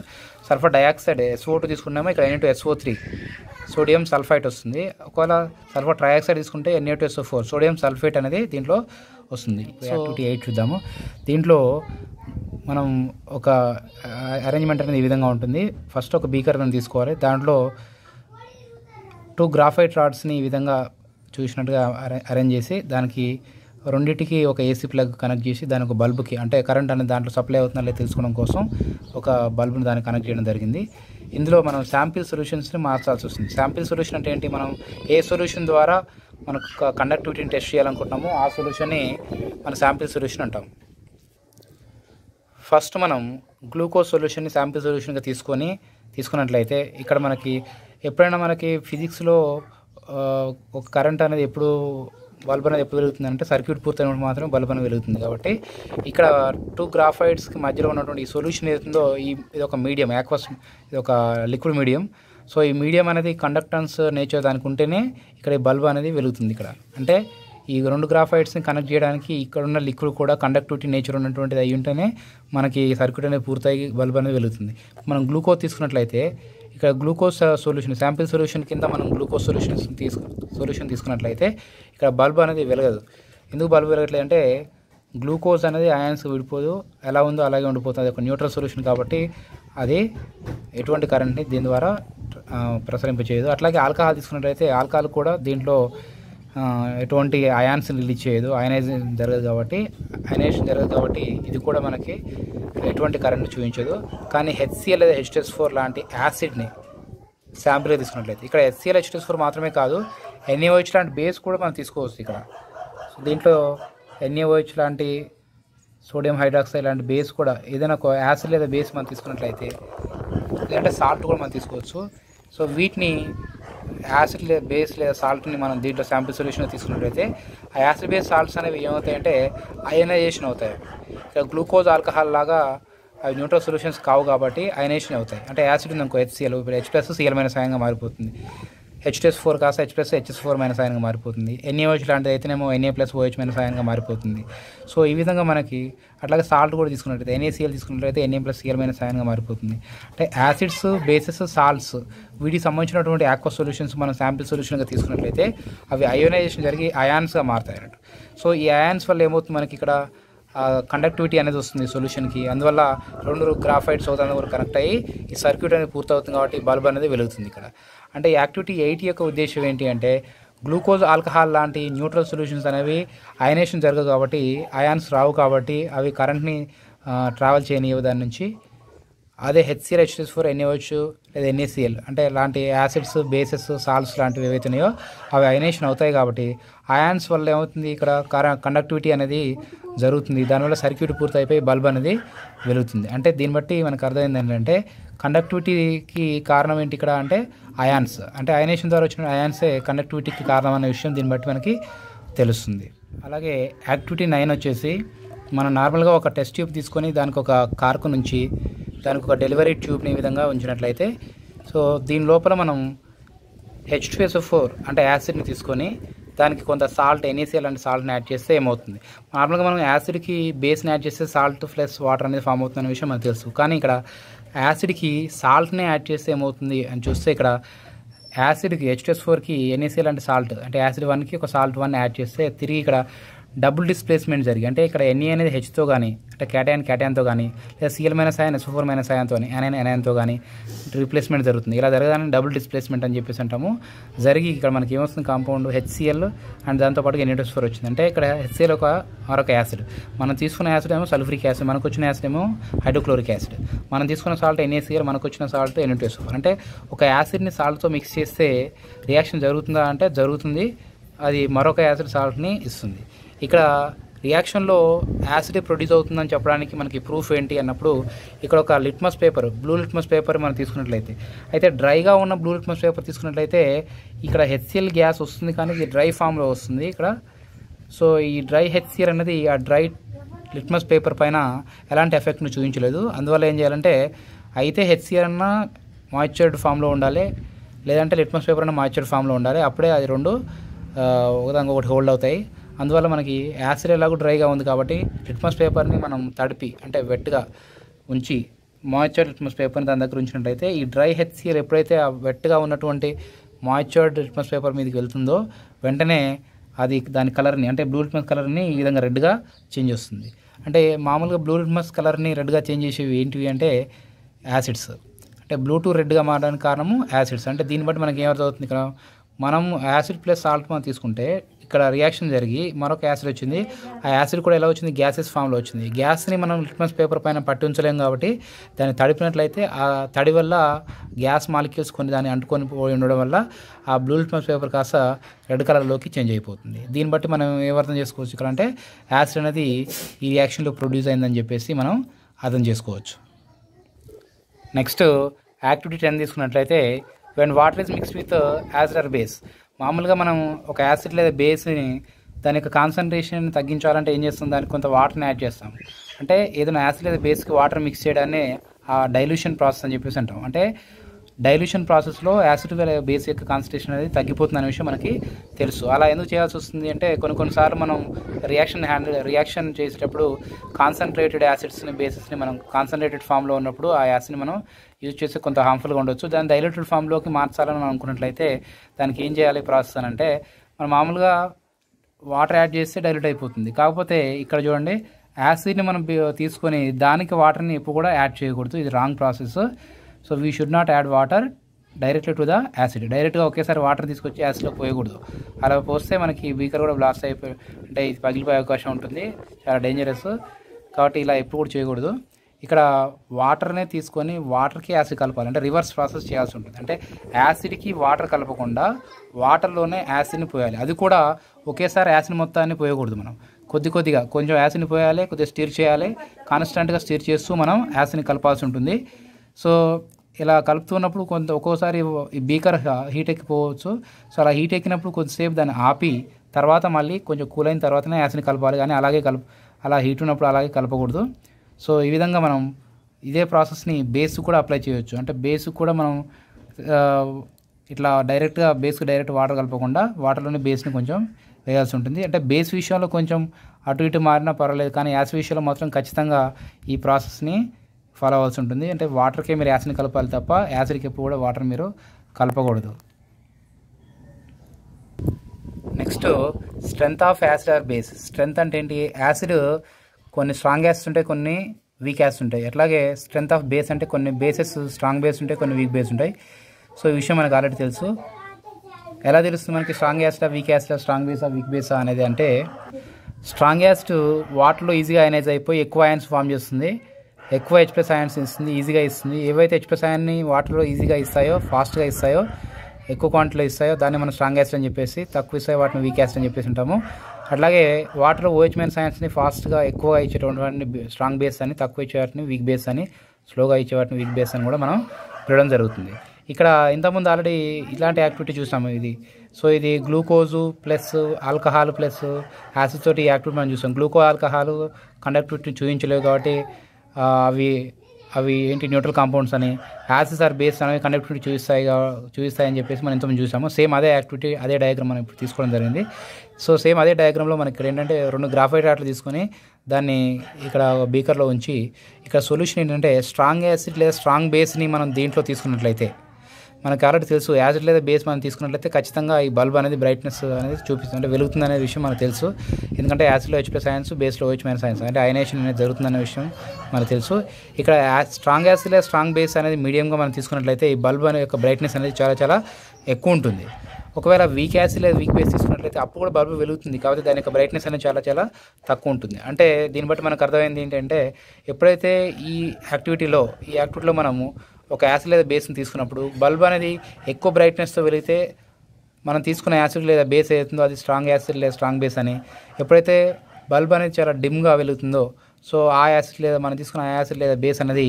సల్ఫర్ డయాక్సైడ్ ఎస్ఓ టూ తీసుకున్నామో ఇక్కడ NA two SO three sodium sulphite వస్తుంది ఒకవేళ సల్ఫర్ ట్రైఆక్సైడ్ తీసుకుంటే NA two SO four sodium sulphite అనేది దీంట్లో వస్తుంది యాక్టివిటీ ఎయిట్ చూద్దాము దీంట్లో మనం ఒక అరేంజ్మెంట్ అనేది ఈ విధంగా ఉంటుంది ఫస్ట్ ఒక బీకర్ అనేది తీసుకోవాలి దాంట్లో టూ గ్రాఫైట్ రాడ్స్ని ఈ విధంగా చూసినట్టుగా అరేంజ్ చేసి దానికి రెండింటికి ఒక ఏసీ ప్లగ్ కనెక్ట్ చేసి దాని ఒక బల్బుకి అంటే కరెంట్ అనేది దాంట్లో సప్లై అవుతుందా లేదు తెలుసుకోవడం కోసం ఒక బల్బుని దాన్ని కనెక్ట్ చేయడం జరిగింది ఇందులో మనం శాంపిల్ సొల్యూషన్స్ని మార్చాల్సి వస్తుంది శాంపిల్ సొల్యూషన్ అంటే ఏంటి మనం ఏ సొల్యూషన్ ద్వారా మనకు కండక్టివిటీని టెస్ట్ చేయాలనుకుంటున్నామో ఆ సొల్యూషన్ని మన శాంపిల్ సొల్యూషన్ అంటాం ఫస్ట్ మనం గ్లూకోజ్ సొల్యూషన్ని శాంపిల్ సొల్యూషన్గా తీసుకొని తీసుకున్నట్లయితే ఇక్కడ మనకి ఎప్పుడైనా మనకి ఫిజిక్స్లో ఒక కరెంట్ అనేది ఎప్పుడు బల్బ్ అనేది ఎప్పుడు వెలుగుతుంది అంటే సర్క్యూట్ పూర్తయినప్పుడు మాత్రం బల్బ్ అనేది వెలుగుతుంది కాబట్టి ఇక్కడ టూ గ్రాఫైడ్స్కి మధ్యలో ఉన్నటువంటి ఈ సొల్యూషన్ ఏదైతుందో ఈ ఇది ఒక మీడియం యాక్వస్ ఇది ఒక లిక్విడ్ మీడియం సో ఈ మీడియం అనేది కండక్టన్స్ నేచర్ దానికి ఉంటేనే ఇక్కడ ఈ బల్బ్ అనేది వెలుగుతుంది ఇక్కడ అంటే ఈ రెండు గ్రాఫైట్స్ని కనెక్ట్ చేయడానికి ఇక్కడ ఉన్న లిక్విడ్ కూడా కండక్టివిటీ నేచర్ ఉన్నటువంటిది అయి ఉంటేనే మనకి సర్క్యూట్ అనేది పూర్తయి బల్బ్ అనేది వెలుగుతుంది మనం గ్లూకోజ్ తీసుకున్నట్లయితే ఇక్కడ గ్లూకోజ్ సొల్యూషన్ శాంపిల్ సొల్యూషన్ కింద మనం గ్లూకోజ్ సొల్యూషన్ తీసుకు సొల్యూషన్ తీసుకున్నట్లయితే ఇక్కడ బల్బ్ అనేది వెలగదు ఎందుకు బల్బ్ వెలగట్లేదు అంటే గ్లూకోజ్ అనేది అయాన్స్ విడిపోదు ఎలా ఉందో అలాగే ఉండిపోతుంది ఒక న్యూట్రల్ సొల్యూషన్ కాబట్టి అది ఎటువంటి కరెంట్ని దీని ద్వారా ప్రసరింపచేయదు అట్లాగే ఆల్కహాల్ తీసుకున్నట్లయితే ఆల్కహాల్ కూడా దీంట్లో ఎటువంటి అయాన్స్ రిలీజ్ చేయదు అయనైజేషన్ జరగదు కాబట్టి అయనైజేషన్ జరగదు కాబట్టి ఇది కూడా మనకి ఎటువంటి కరెంట్ చూపించదు కానీ హెచ్సిఎల్ లేదా హెచ్టెస్ ఫోర్ లాంటి యాసిడ్ని శాంపుల్గా తీసుకున్నట్లయితే ఇక్కడ హెచ్సిఎల్ హెచ్టెస్ ఫోర్ మాత్రమే కాదు ఎన్ఏఓహెచ్ లాంటి బేస్ కూడా మనం తీసుకోవచ్చు ఇక్కడ సో దీంట్లో ఎన్ఏఓహెచ్ లాంటి సోడియం హైడ్రాక్సైడ్ లాంటి బేస్ కూడా ఏదైనా ఒక యాసిడ్ లేదా బేస్ మనం తీసుకున్నట్లయితే లేదంటే సాల్ట్ కూడా మనం తీసుకోవచ్చు సో వీటిని యాసిడ్ లేదా బేస్ లేదా సాల్ట్ని మనం దీంట్లో శాంపిల్ సొల్యూషన్ తీసుకున్నట్లయితే ఆ యాసిడ్ బేస్ సాల్ట్స్ అనేవి ఏమవుతాయంటే అయనైజేషన్ అవుతాయి ఇక్కడ గ్లూకోజ్ ఆల్కహాల్ లాగా అవి న్యూట్రల్ సొల్యూషన్స్ కావు కాబట్టి అయనేషన్ అవుతాయి అంటే యాసిడ్ ఇంకో హెచ్సిఎల్ ఇప్పుడు హెచ్ ప్లస్ సిఎల్ మైనస్ అయంగా మారిపోతుంది హెచ్ ప్లస్ ఫోర్ కాస్త H plus HS four minus ఆయనగా మారిపోతుంది ఎన్ఏఓహెచ్ లాంటిది అయితేనేమో ఎన్ఏ ప్లస్ ఓహెచ్ మైనస్ ఆయనగా మారిపోతుంది సో ఈ విధంగా మనకి అట్లాగే సాల్ట్ కూడా తీసుకున్నట్లయితే ఎన్ఏసీఎల్ తీసుకున్నట్లయితే ఎన్ఏ ప్లస్ సిఎల్ మైనస్ ఆయనగా మారిపోతుంది అంటే యాసిడ్స్ బేసిస్ సాల్ట్స్ వీటికి సంబంధించినటువంటి ఆక్వా సొల్యూషన్స్ మనం శాంపిల్ సొల్యూషన్గా తీసుకున్నట్లయితే అవి అయోనైజేషన్ జరిగి అయాన్స్గా మారుతాయి అన్నట్టు సో ఈ అయాన్స్ వల్ల ఏమవుతుంది మనకి ఇక్కడ కండక్టివిటీ అనేది వస్తుంది సొల్యూషన్కి అందువల్ల రెండు గ్రాఫైట్స్ అవుతుంది కూడా కనెక్ట్ అయ్యి ఈ సర్క్యూట్ అనేది పూర్తవుతుంది కాబట్టి బల్బ్ అనేది వెలుగుతుంది ఇక్కడ అంటే యాక్టివిటీ ఎయిట్ యొక్క ఉద్దేశం ఏంటి అంటే గ్లూకోజ్ ఆల్కహాల్ లాంటి న్యూట్రల్ సొల్యూషన్స్ అనేవి అయనేషన్ జరగదు కాబట్టి అయాన్స్ రావు కాబట్టి అవి కరెంట్ని ట్రావెల్ చేయనివ్వు దాని నుంచి అదే హెచ్సిఎల్ హెచ్ఎస్ ఫోర్ ఎన్ఏహెచ్ లేదా ఎన్ఏసిఎల్ అంటే లాంటి యాసిడ్స్ బేసెస్ సాల్ట్స్ లాంటివి ఉన్నాయో అవి అయనేషన్ అవుతాయి కాబట్టి అయాన్స్ వల్ల ఏమవుతుంది ఇక్కడ కండక్టివిటీ అనేది జరుగుతుంది దానివల్ల సర్క్యూట్ పూర్తయిపోయి బల్బ్ అనేది వెలుగుతుంది అంటే దీన్ని బట్టి మనకు అర్థమైంది ఏంటంటే కండక్టివిటీకి కారణం ఏంటి ఇక్కడ అంటే అయాన్స్ అంటే అయనేషన్ ద్వారా వచ్చిన అయాన్సే కండక్టివిటీకి కారణం అనే విషయం దీన్ని బట్టి మనకి తెలుస్తుంది అలాగే యాక్టివిటీ నైన్ వచ్చేసి మనం నార్మల్గా ఒక టెస్ట్ ట్యూబ్ తీసుకొని దానికి ఒక కార్కు నుంచి దానికి ఒక డెలివరీ ట్యూబ్ని ఈ విధంగా ఉంచినట్లయితే సో దీని లోపల మనం హెచ్ టూఎస్ ఫోర్ అంటే యాసిడ్ని తీసుకొని దానికి కొంత సాల్ట్ ఎన్ఈసీఎల్ అంటే సాల్ట్ని యాడ్ చేస్తే ఏమవుతుంది నార్మల్గా మనం యాసిడ్కి బేస్ని యాడ్ చేస్తే సాల్ట్ ప్లస్ వాటర్ అనేది ఫామ్ అవుతుందనే విషయం మనకు తెలుసు కానీ ఇక్కడ యాసిడ్కి సాల్ట్నే యాడ్ చేస్తే ఏమవుతుంది అని చూస్తే ఇక్కడ యాసిడ్కి హెచ్ఎస్ ఫోర్కి ఎన్ఏసీ లాంటి సాల్ట్ అంటే యాసిడ్ వన్కి ఒక సాల్ట్ వన్ యాడ్ చేస్తే తిరిగి ఇక్కడ డబుల్ డిస్ప్లేస్మెంట్ జరిగి అంటే ఇక్కడ ఎన్ఈ e అనేది హెచ్తో కానీ అంటే క్యాటాయన్ క్యాటాయన్తో కానీ లేదా Cl minus ion S four minus అయాన్తో కానీ అనైన్ అనయాన్తో కానీ రీప్లేస్మెంట్ జరుగుతుంది ఇలా జరగదాన్ని డబుల్ డిస్ప్లేస్మెంట్ అని చెప్పేసి అంటాము జరిగి ఇక్కడ మనకి ఏమొస్తుంది కాంపౌండ్ హెచ్సిఎల్ అండ్ దాంతోపాటు ఎన్ఈటోస్ ఫోర్ e వచ్చింది అంటే ఇక్కడ హెచ్సిఎల్ ఒక మరొక యాసిడ్ మనం తీసుకున్న యాసిడ్ ఏమో సల్ఫ్రిక్ యాసిడ్ మనకు వచ్చిన యాసిడ్ ఏమో హైడ్రోక్లోరిక్ యాసిడ్ మనం తీసుకున్న సాల్ట్ ఎన్ఏసిఎల్ మనకు వచ్చిన సాల్ట్ ఎన్ఈటోస్ ఫోర్ అంటే ఒక యాసిడ్ని సాల్ట్తో మిక్స్ చేస్తే రియాక్షన్ జరుగుతుందా అంటే జరుగుతుంది అది మరొక యాసిడ్ సాల్ట్ని ఇస్తుంది ఇక్కడ రియాక్షన్లో యాసిడ్ ప్రొడ్యూస్ అవుతుందని చెప్పడానికి మనకి ప్రూఫ్ ఏంటి అన్నప్పుడు ఇక్కడ ఒక litmus paper blue litmus paper మనం తీసుకున్నట్లయితే అయితే డ్రైగా ఉన్న బ్లూ లిట్మస్ పేపర్ తీసుకున్నట్లయితే ఇక్కడ హెచ్సిఎల్ గ్యాస్ వస్తుంది కానీ ఇది డ్రై ఫామ్లో వస్తుంది ఇక్కడ సో ఈ డ్రై హెచ్సిఎల్ అనేది ఆ డ్రై లిట్మస్ పేపర్ పైన ఎలాంటి ఎఫెక్ట్ను చూపించలేదు అందువల్ల ఏం చేయాలంటే అయితే హెచ్సిఆర్ అన్న మాయిశ్చర్డ్ ఫామ్లో ఉండాలి లేదంటే లిట్మస్ పేపర్ అన్న మాయిశ్చర్డ్ ఫామ్లో ఉండాలి అప్పుడే అది రెండు ఒకదానికి ఒకటి హోల్డ్ అవుతాయి అందువల్ల మనకి యాసిడ్ ఎలాగో డ్రైగా ఉంది కాబట్టి లిట్మస్ పేపర్ని మనం తడిపి అంటే వెట్గా ఉంచి మాయిశ్చర్ లిట్మస్ పేపర్ని దాని దగ్గర ఉంచినట్టయితే ఈ డ్రై హెచ్సిఎల్ ఎప్పుడైతే ఆ వెట్గా ఉన్నటువంటి మాయిశ్చర్డ్ లిట్మస్ పేపర్ మీదకి వెళ్తుందో వెంటనే అది దాని కలర్ని అంటే బ్లూ లిట్మస్ కలర్ని ఈ విధంగా రెడ్గా చేంజ్ వస్తుంది అంటే మామూలుగా బ్లూ లిట్మస్ కలర్ని రెడ్గా చేంజ్ చేసేవి ఏంటివి అంటే యాసిడ్స్ అంటే బ్లూ రెడ్గా మారడానికి కారణము యాసిడ్స్ అంటే దీన్ని బట్టి మనకి ఏమర్థమవుతుంది ఇక్కడ మనం యాసిడ్ ప్లస్ సాల్ట్ మనం తీసుకుంటే ఇక్కడ రియాక్షన్ జరిగి మరొక యాసిడ్ వచ్చింది ఆ యాసిడ్ కూడా ఎలా వచ్చింది గ్యాసెస్ ఫామ్లో వచ్చింది గ్యాస్ని మనం లిట్మస్ పేపర్ పైన పట్టించలేము కాబట్టి దాన్ని తడిపినట్లయితే ఆ తడి వల్ల గ్యాస్ మాలిక్యూల్స్ కొన్ని దాన్ని అంటుకొని పోయి ఉండడం వల్ల ఆ బ్లూ లిట్మస్ పేపర్ కాస్త రెడ్ కలర్లోకి చేంజ్ అయిపోతుంది దీన్ని బట్టి మనం ఏమర్థం చేసుకోవచ్చు ఇక్కడ అంటే యాసిడ్ అనేది ఈ రియాక్షన్లో ప్రొడ్యూస్ అయిందని చెప్పేసి మనం అర్థం చేసుకోవచ్చు నెక్స్ట్ యాక్టివిటీ టెన్ తీసుకున్నట్లయితే when water is mixed with as base మామూలుగా మనం ఒక యాసిడ్ లేదా బేస్ని దాని యొక్క కాన్సన్ట్రేషన్ తగ్గించాలంటే ఏం చేస్తాం దానికి కొంత వాటర్ని యాడ్ చేస్తాం అంటే ఏదైనా యాసిడ్ లేదా బేస్కి వాటర్ మిక్స్ చేయడాన్ని ఆ డైల్యూషన్ ప్రాసెస్ అని చెప్పేసి అంటాం అంటే డైల్యూషన్ ప్రాసెస్లో యాసిడ్ బేస్ యొక్క కాన్సన్ట్రేషన్ అనేది తగ్గిపోతుంది అనే విషయం మనకి తెలుసు అలా ఎందుకు చేయాల్సి వస్తుంది అంటే కొన్ని కొన్నిసార్లు మనం రియాక్షన్ హ్యాండిల్ రియాక్షన్ చేసేటప్పుడు కాన్సన్ట్రేటెడ్ యాసిడ్స్ని బేసిస్ని మనం కాన్సన్ట్రేటెడ్ ఫామ్లో ఉన్నప్పుడు ఆ యాసిడ్ని మనం యూజ్ చేసి కొంత హార్మ్ఫుల్గా ఉండొచ్చు దాన్ని డైల్యూటెడ్ ఫామ్లోకి మార్చాలని మనం అనుకున్నట్లయితే దానికి ఏం చేయాలి ప్రాసెస్ అని అంటే మనం మామూలుగా వాటర్ యాడ్ చేస్తే డైల్యూట్ అయిపోతుంది కాకపోతే ఇక్కడ చూడండి యాసిడ్ని మనం తీసుకొని దానికి వాటర్ని ఎప్పుడు కూడా యాడ్ చేయకూడదు ఇది wrong process so we should not add water directly to the acid డైరెక్ట్గా ఒకేసారి వాటర్ తీసుకొచ్చి యాసిడ్లో పోయకూడదు అలా పోస్తే మనకి బీకర్ కూడా బ్లాస్ట్ అయిపోయి అంటే ఇది పగిలిపోయే అవకాశం ఉంటుంది చాలా డేంజరస్ కాబట్టి ఇలా ఎప్పుడు కూడా చేయకూడదు ఇక్కడ వాటర్నే తీసుకొని వాటర్కి యాసిడ్ కలపాలి అంటే రివర్స్ ప్రాసెస్ చేయాల్సి ఉంటుంది అంటే యాసిడ్కి వాటర్ కలపకుండా వాటర్లోనే యాసిడ్ని పోయాలి అది కూడా ఒకేసారి యాసిడ్ మొత్తాన్ని పోయకూడదు మనం కొద్ది కొద్దిగా కొంచెం యాసిడ్ని పోయాలి కొద్దిగా స్టీర్ చేయాలి కాన్స్టెంట్గా స్టీర్ చేస్తూ మనం యాసిడ్ని కలపాల్సి ఉంటుంది సో ఇలా కలుపుతున్నప్పుడు కొంత ఒక్కోసారి బీకర్ హీట్ ఎక్కిపోవచ్చు సో అలా హీట్ ఎక్కినప్పుడు కొంతసేపు దాన్ని ఆపి తర్వాత మళ్ళీ కొంచెం కూల్ అయిన తర్వాతనే యాసిడ్ని కలపాలి కానీ అలాగే కలుపు అలా హీట్ ఉన్నప్పుడు అలాగే కలపకూడదు సో ఈ విధంగా మనం ఇదే ప్రాసెస్ని బేస్ కూడా అప్లై చేయొచ్చు అంటే బేస్ కూడా మనం ఇట్లా డైరెక్ట్గా బేస్కి డైరెక్ట్ వాటర్ కలపకుండా వాటర్లోనే బేస్ని కొంచెం వేయాల్సి ఉంటుంది అంటే బేస్ విషయంలో కొంచెం అటు ఇటు మారినా పర్వాలేదు కానీ యాస్ విషయంలో మాత్రం ఖచ్చితంగా ఈ ప్రాసెస్ని ఫాలో అవ్వాల్సి ఉంటుంది అంటే వాటర్కే మీరు యాసిడ్ని కలపాలి తప్ప యాసిడ్కి ఎప్పుడు కూడా వాటర్ మీరు కలపకూడదు next strength of acid or base strength అంటే ఏంటి యాసిడ్ కొన్ని స్ట్రాంగ్ యాసిడ్స్ ఉంటాయి కొన్ని వీక్ యాసిడ్స్ ఉంటాయి అట్లాగే స్ట్రెంగ్త్ ఆఫ్ బేస్ అంటే కొన్ని బేసెస్ స్ట్రాంగ్ బేస్ ఉంటాయి కొన్ని వీక్ బేస్ ఉంటాయి సో ఈ విషయం మనకు ఆల్రెడీ తెలుసు ఎలా తెలుస్తుంది మనకి స్ట్రాంగ్ యాసిడా వీక్ యాసిడా స్ట్రాంగ్ బేసా వీక్ బేసా అనేది అంటే స్ట్రాంగ్ యాసిడ్ వాటర్లో ఈజీగా అయనైజ్ అయిపోయి ఎక్కువ అయన్స్ ఫామ్ చేస్తుంది ఎక్కువ హెచ్ ప్లస్ అయాన్స్ ఇస్తుంది ఈజీగా ఇస్తుంది ఏవైతే హెచ్ ప్లస్ అయాన్ని వాటర్లో ఈజీగా ఇస్తాయో ఫాస్ట్గా ఇస్తాయో ఎక్కువ క్వాంటిటీలో ఇస్తాయో దాన్ని మనం స్ట్రాంగ్ యాసిడ్ అని చెప్పేసి తక్కువ ఇస్తాయి వాటిని వీక్ యాసిడ్ అని చెప్పేసి ఉంటాము అట్లాగే వాటర్ ఓహెచ్ మెన్ సైన్స్ని ఫాస్ట్గా ఎక్కువగా ఇచ్చేటువంటి స్ట్రాంగ్ బేస్ అని తక్కువ ఇచ్చేవాటిని వీక్ బేస్ అని స్లోగా ఇచ్చేవాటిని వీక్ బేస్ అని కూడా మనం పిలవడం జరుగుతుంది ఇక్కడ ఇంతకుముందు ఆల్రెడీ ఇలాంటి యాక్టివిటీ చూసాము ఇది సో ఇది glucose plus alcohol plus acid తోటి యాక్టివిటీ మనం చూసాం గ్లూకో ఆల్కహాల్ కండక్టివిటీ చూపించలేవు కాబట్టి అవి అవి ఏంటి న్యూట్రల్ కాంపౌండ్స్ అని యాసిస్ ఆర్ బేస్ అనేవి కండక్టివిటీ చూపిస్తాయి చూపిస్తాయని చెప్పేసి మనం ఇంతమంది చూసాము సేమ్ అదే యాక్టివిటీ అదే డయాగ్రామ్ మనం ఇప్పుడు తీసుకోవడం జరిగింది సో సేమ్ అదే డయాగ్రామ్లో మనకి ఇక్కడ ఏంటంటే రెండు గ్రాఫైట్ ఆటలు తీసుకొని దాన్ని ఇక్కడ బీకర్లో ఉంచి ఇక్కడ సొల్యూషన్ ఏంటంటే స్ట్రాంగ్ యాసిడ్ లేదా స్ట్రాంగ్ బేస్ని మనం దీంట్లో తీసుకున్నట్లయితే మనకు ఆల్రెడీ తెలుసు యాసిడ్ లేదా బేస్ మనం తీసుకున్నట్లయితే ఖచ్చితంగా ఈ బల్బ్ అనేది బ్రైట్నెస్ అనేది చూపిస్తుంది అంటే వెలుగుతుంది అనే విషయం మనకు తెలుసు ఎందుకంటే యాసిడ్లో హెచ్ ప్లస్ సైన్స్ బేస్లో హెచ్ మైనస్ సైన్స్ అంటే అయనేషన్ అనేది జరుగుతుందనే విషయం మనకు తెలుసు ఇక్కడ స్ట్రాంగ్ యాసిడ్ లేదా స్ట్రాంగ్ బేస్ అనేది మీడియంగా మనం తీసుకున్నట్లయితే ఈ బల్బ్ అనే యొక్క బ్రైట్నెస్ అనేది చాలా చాలా ఎక్కువ ఉంటుంది ఒకవేళ వీక్ యాసిడ్ లేదా వీక్ బేస్ తీసుకున్నట్లయితే అప్పుడు కూడా బల్బు వెలుగుతుంది కాబట్టి దాని యొక్క బ్రైట్నెస్ అనేది చాలా చాలా తక్కువ ఉంటుంది అంటే దీన్ని బట్టి మనకు అర్థమైంది ఏంటంటే ఎప్పుడైతే ఈ యాక్టివిటీలో ఈ యాక్టివిటీలో మనము ఒక యాసిడ్ లేదా బేస్ని తీసుకున్నప్పుడు బల్బ్ అనేది ఎక్కువ బ్రైట్నెస్తో వెలిగితే మనం తీసుకున్న యాసిడ్ లేదా బేస్ ఏదైతుందో అది స్ట్రాంగ్ యాసిడ్ లేదా స్ట్రాంగ్ బేస్ అని ఎప్పుడైతే బల్బ్ అనేది చాలా డిమ్గా వెలుగుతుందో సో ఆ యాసిడ్ లేదా మనం తీసుకున్న యాసిడ్ లేదా బేస్ అనేది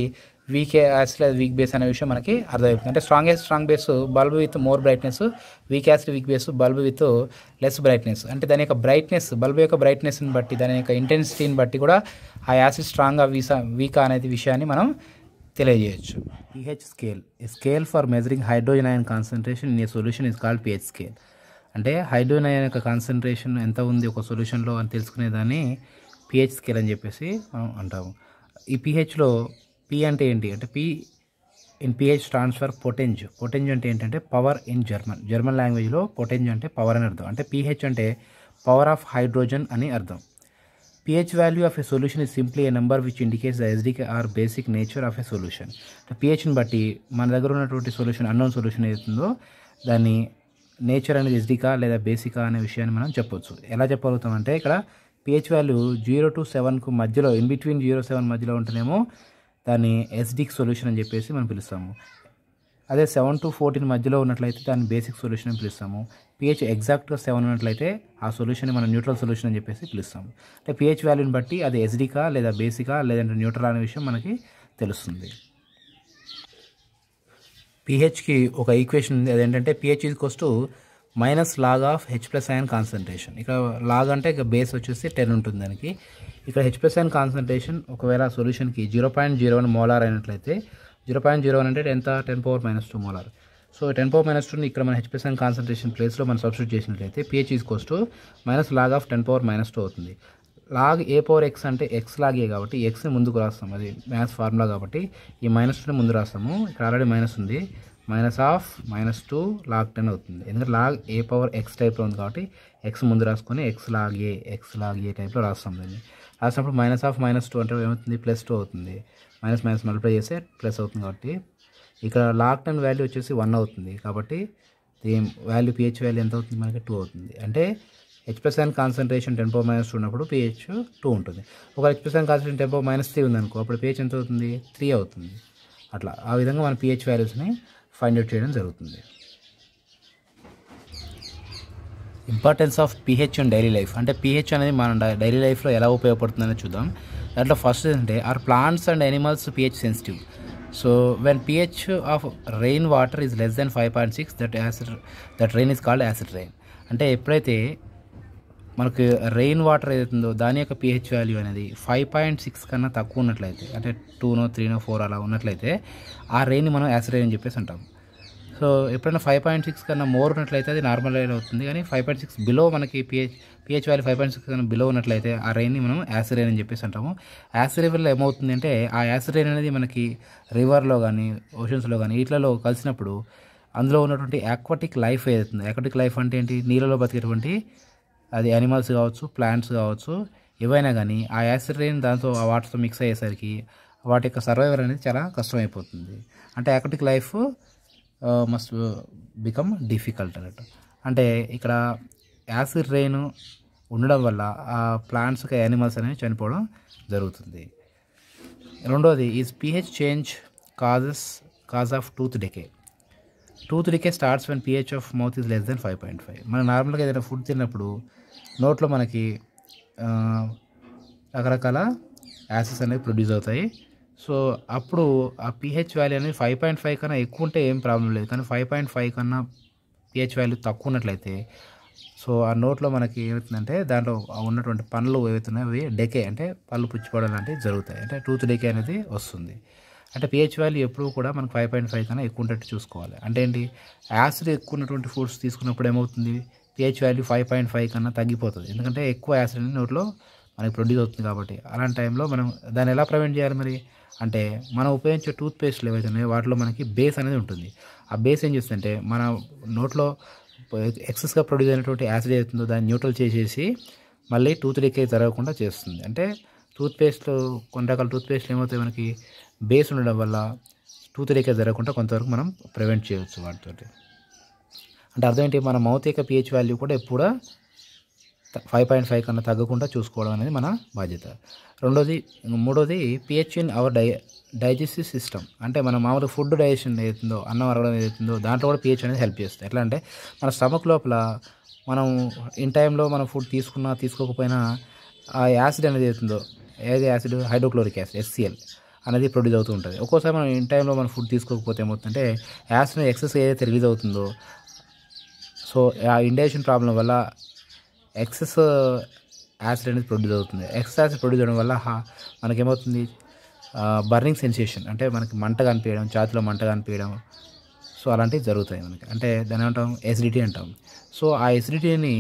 వీక్ యాసిడ్ లేదా వీక్ బేస్ అనే విషయం మనకి అర్థమవుతుంది అంటే strong acid strong base bulb with more brightness weak acid weak base bulb with less brightness అంటే దాని యొక్క బ్రైట్నెస్ బల్బ్ యొక్క బ్రైట్నెస్ని బట్టి దాని యొక్క ఇంటెన్సిటీని బట్టి కూడా ఆ యాసిడ్ స్ట్రాంగ్ వీసా వీకా అనేది విషయాన్ని మనం తెలియజేయచ్చు pH scale scale for measuring hydrogen ion concentration in a solution is called pH scale అంటే హైడ్రోజన్ అయన్ యొక్క కాన్సన్ట్రేషన్ ఎంత ఉంది ఒక సొల్యూషన్లో అని తెలుసుకునేదాన్ని పిహెచ్ స్కేల్ అని చెప్పేసి మనం అంటాము ఈ పిహెచ్లో పి అంటే ఏంటి అంటే P in pH transfer potenz potenz అంటే ఏంటంటే పవర్ ఇన్ జర్మన్ జర్మన్ లాంగ్వేజ్లో పొటెంజ్ అంటే పవర్ అని అర్థం అంటే పిహెచ్ అంటే పవర్ ఆఫ్ హైడ్రోజన్ అని అర్థం pH value of a solution is simply a number which indicates the SDK or basic nature of a solution. The pHని బట్టి మన దగ్గర ఉన్నటువంటి సొల్యూషన్ అన్నోన్ సొల్యూషన్ ఏదైతుందో దాన్ని నేచర్ అనేది ఎస్డికా లేదా బేసికా అనే విషయాన్ని మనం చెప్పొచ్చు ఎలా చెప్పగలుగుతామంటే ఇక్కడ పిహెచ్ వాల్యూ జీరో టు సెవెన్కు మధ్యలో ఇన్ బిట్వీన్ జీరో సెవెన్ మధ్యలో ఉంటేనేమో దాన్ని ఎస్డిక్ సొల్యూషన్ అని చెప్పేసి మనం పిలుస్తాము అదే సెవెన్ టు ఫోర్టీన్ మధ్యలో ఉన్నట్లయితే దాన్ని బేసిక్ సొల్యూషన్ అని పిలుస్తాము పిహెచ్ ఎగ్జాక్ట్గా సెవెన్ ఉన్నట్లయితే ఆ సొల్యూషన్ని మనం న్యూట్రల్ సొల్యూషన్ అని చెప్పేసి పిలుస్తాం అంటే పిహెచ్ వాల్యూని బట్టి అది ఎస్డీకా లేదా బేసికా లేదంటే న్యూట్రల్ అనే విషయం మనకి తెలుస్తుంది పిహెచ్కి ఒక ఈక్వేషన్ ఉంది అదేంటంటే pH is equals to minus log of H plus ion concentration ఇక్కడ లాగ్ అంటే ఇక బేస్ వచ్చేసి టెన్ ఉంటుంది దానికి ఇక్కడ హెచ్ ప్లస్ ఐన్ కాన్సన్ట్రేషన్ ఒకవేళ సొల్యూషన్కి zero point zero one molar అయినట్లయితే జీరో పాయింట్ జీరో వన్ అంటే ఎంత ten power minus two molar so ten power minus టూని ఇక్కడ మన హెచ్పిఎస్ అండ్ కాన్సన్ట్రేషన్ ప్లేస్లో మనం సబ్స్టిట్యూట్ చేసినట్లయితే pH is equals minus log of ten power minus two అవుతుంది లాగ్ ఏ పవర్ ఎక్స్ అంటే ఎక్స్ లాగే కాబట్టి ఎక్స్ని ముందుకు రాస్తాం అది మ్యాథ్స్ ఫార్ములా కాబట్టి ఈ మైనస్ టూని ముందు రాస్తాము ఇక్కడ ఆల్రెడీ మైనస్ ఉంది minus of minus two log ten అవుతుంది ఎందుకంటే లాగ్ ఏ పవర్ ఎక్స్ టైప్లో ఉంది కాబట్టి ఎక్స్ ముందు రాసుకొని x log a x log a టైప్లో రాస్తాం దాన్ని రాసినప్పుడు మైనస్ ఆఫ్ మైనస్ టూ అంటే ఏమవుతుంది ప్లస్ టూ అవుతుంది మైనస్ మైనస్ మల్టిప్లై చేస్తే ప్లస్ అవుతుంది కాబట్టి ఇక్కడ లాక్ టైం వాల్యూ వచ్చేసి వన్ అవుతుంది కాబట్టి దీని వాల్యూ పిహెచ్ వాల్యూ ఎంత అవుతుంది మనకి టూ అవుతుంది అంటే and concentration ten power minus two ఉన్నప్పుడు పిహెచ్ టూ ఉంటుంది ఒక expression concentration ten power minus three ఉందనుకో అప్పుడు పిహెచ్ ఎంత అవుతుంది త్రీ అవుతుంది అట్లా ఆ విధంగా మన పిహెచ్ వాల్యూస్ని ఫైండ్ అవుట్ చేయడం జరుగుతుంది importance of pH and daily life అంటే పిహెచ్ అనేది మన డైలీ లైఫ్లో ఎలా ఉపయోగపడుతుందని చూద్దాం దాంట్లో ఫస్ట్ ఏంటంటే are plants and animals pH sensitive So when pH of rain water is less than 5.6 that acid that rain is called acid rain. అంటే ఎప్పుడైతే మనకు రెయిన్ వాటర్ ఏదైతుందో దాని యొక్క పిహెచ్ వాల్యూ అనేది ఫైవ్ పాయింట్ సిక్స్ కన్నా తక్కువ ఉన్నట్లయితే అంటే టూనో త్రీనో ఫోర్ అలా ఉన్నట్లయితే ఆ రెయిన్ మనం యాసిడ్ రెయిన్ అని చెప్పేసి అంటాం సో ఎప్పుడైనా ఫైవ్ పాయింట్ సిక్స్ కన్నా మోర్ ఉన్నట్లయితే అది నార్మల్ రైన్ అవుతుంది కానీ ఫైవ్ పాయింట్ సిక్స్ బిలో మనకి pH pH value five point six కన్నా బిలో ఉన్నట్లయితే ఆ రైన్ని మనం యాసిడ్ రైన్ అని చెప్పేసి అంటాము యాసిడ్ రైన్ వల్ల ఏమవుతుంది అంటే ఆ యాసిడ్ రైన్ అనేది మనకి రివర్లో కానీ ఓషన్స్లో కానీ వీటిలలో కలిసినప్పుడు అందులో ఉన్నటువంటి ఆక్వాటిక్ లైఫ్ ఏదైతుంది ఆక్వాటిక్ లైఫ్ అంటే ఏంటి నీళ్ళలో బతికేటువంటి అది యానిమల్స్ కావచ్చు ప్లాంట్స్ కావచ్చు ఏవైనా కానీ ఆ యాసిడ్ రైన్ దాంతో ఆ వాటర్తో మిక్స్ అయ్యేసరికి వాటి యొక్క సర్వైవర్ అనేది చాలా కష్టమైపోతుంది అంటే aquatic life must become difficult అన్నట్టు అంటే ఇక్కడ యాసిడ్ రెయిన్ ఉండడం వల్ల ఆ ప్లాంట్స్కి యానిమల్స్ అనేవి చనిపోవడం జరుగుతుంది రెండోది is pH change causes cause of tooth decay tooth decay starts when pH of mouth is less than five point five మనం నార్మల్గా ఏదైనా ఫుడ్ తిన్నప్పుడు నోట్లో మనకి రకరకాల యాసిడ్స్ అనేవి ప్రొడ్యూస్ అవుతాయి సో అప్పుడు ఆ పిహెచ్ వాల్యూ అనేది ఫైవ్ పాయింట్ ఫైవ్ కన్నా ఎక్కువ ఉంటే ఏం ప్రాబ్లం లేదు కానీ ఫైవ్ పాయింట్ ఫైవ్ కన్నా పిహెచ్ వాల్యూ తక్కువ ఉన్నట్లయితే సో ఆ నోట్లో మనకి ఏమవుతుందంటే దాంట్లో ఉన్నటువంటి పనులు ఏవైతున్నాయి అవి డెకే అంటే పళ్ళు పుచ్చిపోవడం లాంటివి జరుగుతాయి అంటే టూత్ డెకే అనేది వస్తుంది అంటే పిహెచ్ వాల్యూ ఎప్పుడు కూడా మనకు ఫైవ్ పాయింట్ ఫైవ్ కన్నా ఎక్కువ ఉన్నట్టు చూసుకోవాలి అంటే ఏంటి యాసిడ్ ఎక్కువ ఉన్నటువంటి ఫుడ్స్ తీసుకున్నప్పుడు ఏమవుతుంది pH value five point five కన్నా తగ్గిపోతుంది ఎందుకంటే ఎక్కువ యాసిడ్ అనేది నోట్లో మనకి ప్రొడ్యూస్ అవుతుంది కాబట్టి అలాంటి టైంలో మనం దాన్ని ఎలా ప్రివెంట్ చేయాలి మరి అంటే మనం ఉపయోగించే టూత్ పేస్ట్లు ఏవైతే ఉన్నాయో వాటిలో మనకి బేస్ అనేది ఉంటుంది ఆ బేస్ ఏం చేస్తుందంటే మన నోట్లో ఎక్సెస్గా ప్రొడ్యూస్ అయినటువంటి యాసిడ్ అవుతుందో దాన్ని న్యూట్రల్ చేసేసి మళ్ళీ టూత్ లీకేజ్ జరగకుండా చేస్తుంది అంటే టూత్ కొన్ని రకాల టూత్ పేస్ట్లు ఏమవుతాయి మనకి బేస్ ఉండడం వల్ల టూత్ లీకేజ్ జరగకుండా కొంతవరకు మనం ప్రివెంట్ చేయవచ్చు వాటితోటి అంటే అర్థం ఏంటి మన మౌతిక పిహెచ్ వాల్యూ కూడా ఎప్పుడూ ఫైవ్ పాయింట్ ఫైవ్ కన్నా తగ్గకుండా చూసుకోవడం అనేది మన బాధ్యత రెండోది మూడోది పిహెచ్ ఇన్ అవర్ డై డైజెస్టివ్ సిస్టమ్ అంటే మనం మామూలు ఫుడ్ డైజెషన్ ఏదైతుందో అన్నం అరగడం ఏదైతుందో దాంట్లో కూడా పిహెచ్ అనేది హెల్ప్ చేస్తుంది ఎట్లా అంటే మన స్టమక్ లోపల మనం ఇన్ టైంలో మనం ఫుడ్ తీసుకున్నా తీసుకోకపోయినా ఆ యాసిడ్ అనేది ఏదైతుందో ఏది యాసిడ్ హైడ్రోక్లోరిక్ యాసిడ్ ఎస్సిఎల్ అనేది ప్రొడ్యూస్ అవుతూ ఉంటుంది ఒక్కోసారి మనం ఇన్ టైంలో మనం ఫుడ్ తీసుకోకపోతే ఏమవుతుందంటే యాసిడ్ ఎక్సెస్ ఏదైతే రిలీజ్ అవుతుందో సో ఆ ఇండేషన్ ప్రాబ్లం వల్ల ఎక్సెస్ యాసిడ్ అనేది ప్రొడ్యూస్ అవుతుంది ఎక్సెస్ యాసిడ్ ప్రొడ్యూస్ అవడం వల్ల మనకేమవుతుంది బర్నింగ్ సెన్సేషన్ అంటే మనకి మంట కనిపించడం ఛాతిలో మంట కనిపించడం సో అలాంటివి జరుగుతాయి మనకి అంటే దాని ఏమంటాం ఎసిడిటీ అంటాం సో ఆ ఎసిడిటీని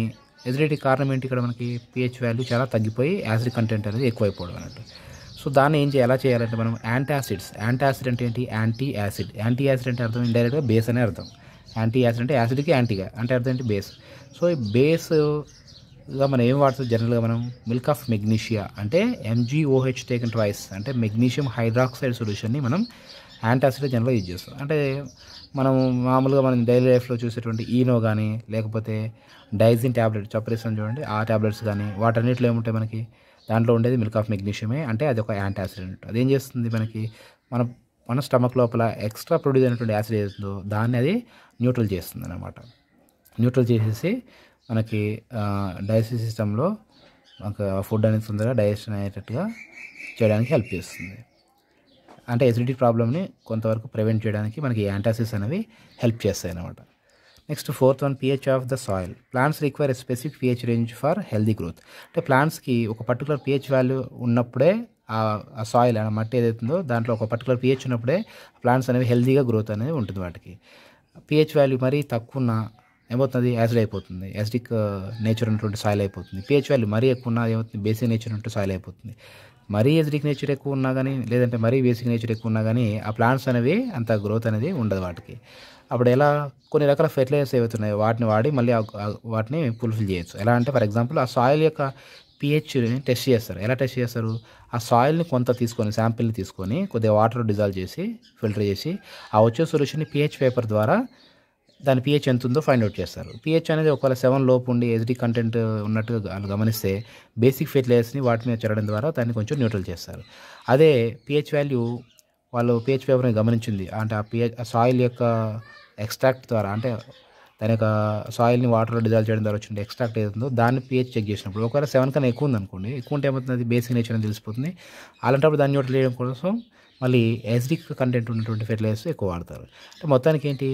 ఎసిడిటీ కారణం ఏంటి ఇక్కడ మనకి పిహెచ్ వాల్యూ చాలా తగ్గిపోయి యాసిడ్ కంటెంట్ అనేది ఎక్కువైపోవడం అన్నట్టు సో దాన్ని ఏం ఎలా చేయాలంటే మనం యాంటీ యాసిడ్స్ యాంటీ యాసిడ్ అంటే ఏంటి యాంటీ యాసిడ్ యాంటీ యాసిడ్ అంటే అర్థం ఇండైరెక్ట్గా బేస్ అనే అర్థం యాంటీ యాసిడ్ అంటే యాసిడ్కి యాంటీగా అంటే అర్థం ఏంటి బేస్ సో ఈ బేస్ ఇలా మనం ఏం వాడుతుంది జనరల్గా మనం మిల్క్ ఆఫ్ మెగ్నీషియా అంటే ఎంజీఓహెచ్ టేకన్ ట్వైస్ అంటే మెగ్నీషియం హైడ్రాక్సైడ్ సొల్యూషన్ని మనం యాంటాసిడ్ జనరల్గా యూజ్ చేస్తాం అంటే మనం మామూలుగా మనం డైలీ లైఫ్లో చూసేటువంటి ఈనో కానీ లేకపోతే డైజిన్ ట్యాబ్లెట్ చప్పరిస్తాం చూడండి ఆ ట్యాబ్లెట్స్ కానీ వాటన్నిటిలో ఏముంటాయి మనకి దాంట్లో ఉండేది మిల్క్ ఆఫ్ మెగ్నీషియమే అంటే అది ఒక యాంటాసిడెంట్ అదేం చేస్తుంది మనకి మన మన స్టమక్ లోపల ఎక్స్ట్రా ప్రొడ్యూస్ అయినటువంటి యాసిడ్ ఏదో దాన్ని అది న్యూట్రల్ చేస్తుంది అనమాట న్యూట్రల్ చేసేసి మనకి డైజెస్టివ్ సిస్టంలో మనకు ఫుడ్ అనేది తొందరగా డైజెషన్ అయ్యేటట్టుగా చేయడానికి హెల్ప్ చేస్తుంది అంటే ఎసిడిటీ ప్రాబ్లమ్ని కొంతవరకు ప్రివెంట్ చేయడానికి మనకి యాంటాసిస్ అనేవి హెల్ప్ చేస్తాయి అన్నమాట next fourth one pH of the soil plants require a specific pH range for healthy growth అంటే ప్లాంట్స్కి ఒక పర్టికులర్ పిహెచ్ వాల్యూ ఉన్నప్పుడే ఆ సాయిల్ అనే మట్టి ఏదైతుందో దాంట్లో ఒక పర్టికులర్ పిహెచ్ ఉన్నప్పుడే ప్లాంట్స్ అనేవి హెల్దీగా గ్రోత్ అనేది ఉంటుంది వాటికి పిహెచ్ వాల్యూ మరీ తక్కువ ఉన్న ఏమవుతుంది యాసిడ్ అయిపోతుంది యాసిడిక్ నేచర్ ఉన్నటువంటి సాయిల్ అయిపోతుంది పిహెచ్ వాల్యూ మరీ ఎక్కువ ఉన్నా ఏమవుతుంది బేసిక్ నేచర్ ఉన్నట్టు సాయిల్ అయిపోతుంది మరీ యాసిడిక్ నేచర్ ఎక్కువ ఉన్నా కానీ లేదంటే మరీ బేసిక్ నేచర్ ఎక్కువ ఉన్నా కానీ ఆ ప్లాంట్స్ అనేవి అంత గ్రోత్ అనేది ఉండదు వాటికి అప్పుడు ఎలా కొన్ని రకాల ఫెర్టిలైజర్స్ ఏవైతున్నాయో వాటిని వాడి మళ్ళీ వాటిని ఫుల్ఫిల్ చేయొచ్చు ఎలా అంటే ఫర్ ఎగ్జాంపుల్ ఆ సాయిల్ యొక్క పిహెచ్ని టెస్ట్ చేస్తారు ఎలా టెస్ట్ చేస్తారు ఆ సాయిల్ని కొంత తీసుకొని శాంపిల్ని తీసుకొని కొద్దిగా వాటర్ డిజాల్వ్ చేసి ఫిల్టర్ చేసి ఆ వచ్చే సొల్యూషన్ని పిహెచ్ పేపర్ ద్వారా దాని పిహెచ్ ఎంత ఉందో ఫైండ్ అవుట్ చేస్తారు పిహెచ్ అనేది ఒకవేళ సెవెన్ లోపు ఉండి ఎస్డి కంటెంట్ ఉన్నట్టు వాళ్ళు గమనిస్తే బేసిక్ ఫెర్టిలైజర్స్ని వాటి మీద చేరడం ద్వారా దాన్ని కొంచెం న్యూట్రల్ చేస్తారు అదే పిహెచ్ వాల్యూ వాళ్ళు పిహెచ్ పేపర్ని గమనించింది అంటే ఆ పిహెచ్ సాయిల్ యొక్క ఎక్స్ట్రాక్ట్ ద్వారా అంటే దాని యొక్క సాయిల్ని వాటర్లో డిజాల్వ్ చేయడం ద్వారా వచ్చింది ఎక్స్ట్రాక్ట్ ఏదైతుందో దాన్ని పిహెచ్ చెక్ చేసినప్పుడు ఒకవేళ సెవెన్ కన్నా ఎక్కువ ఉందనుకోండి ఎక్కువ ఉంటే ఏమవుతుంది అది బేసిక్ నేచర్ అని తెలిసిపోతుంది అలాంటప్పుడు దాన్ని న్యూట్రల్ చేయడం కోసం మళ్ళీ యాసిడిక్ కంటెంట్ ఉన్నటువంటి ఫెర్టిలైజర్స్ ఎక్కువ వాడతారు అంటే మొత్తానికి ఏంటి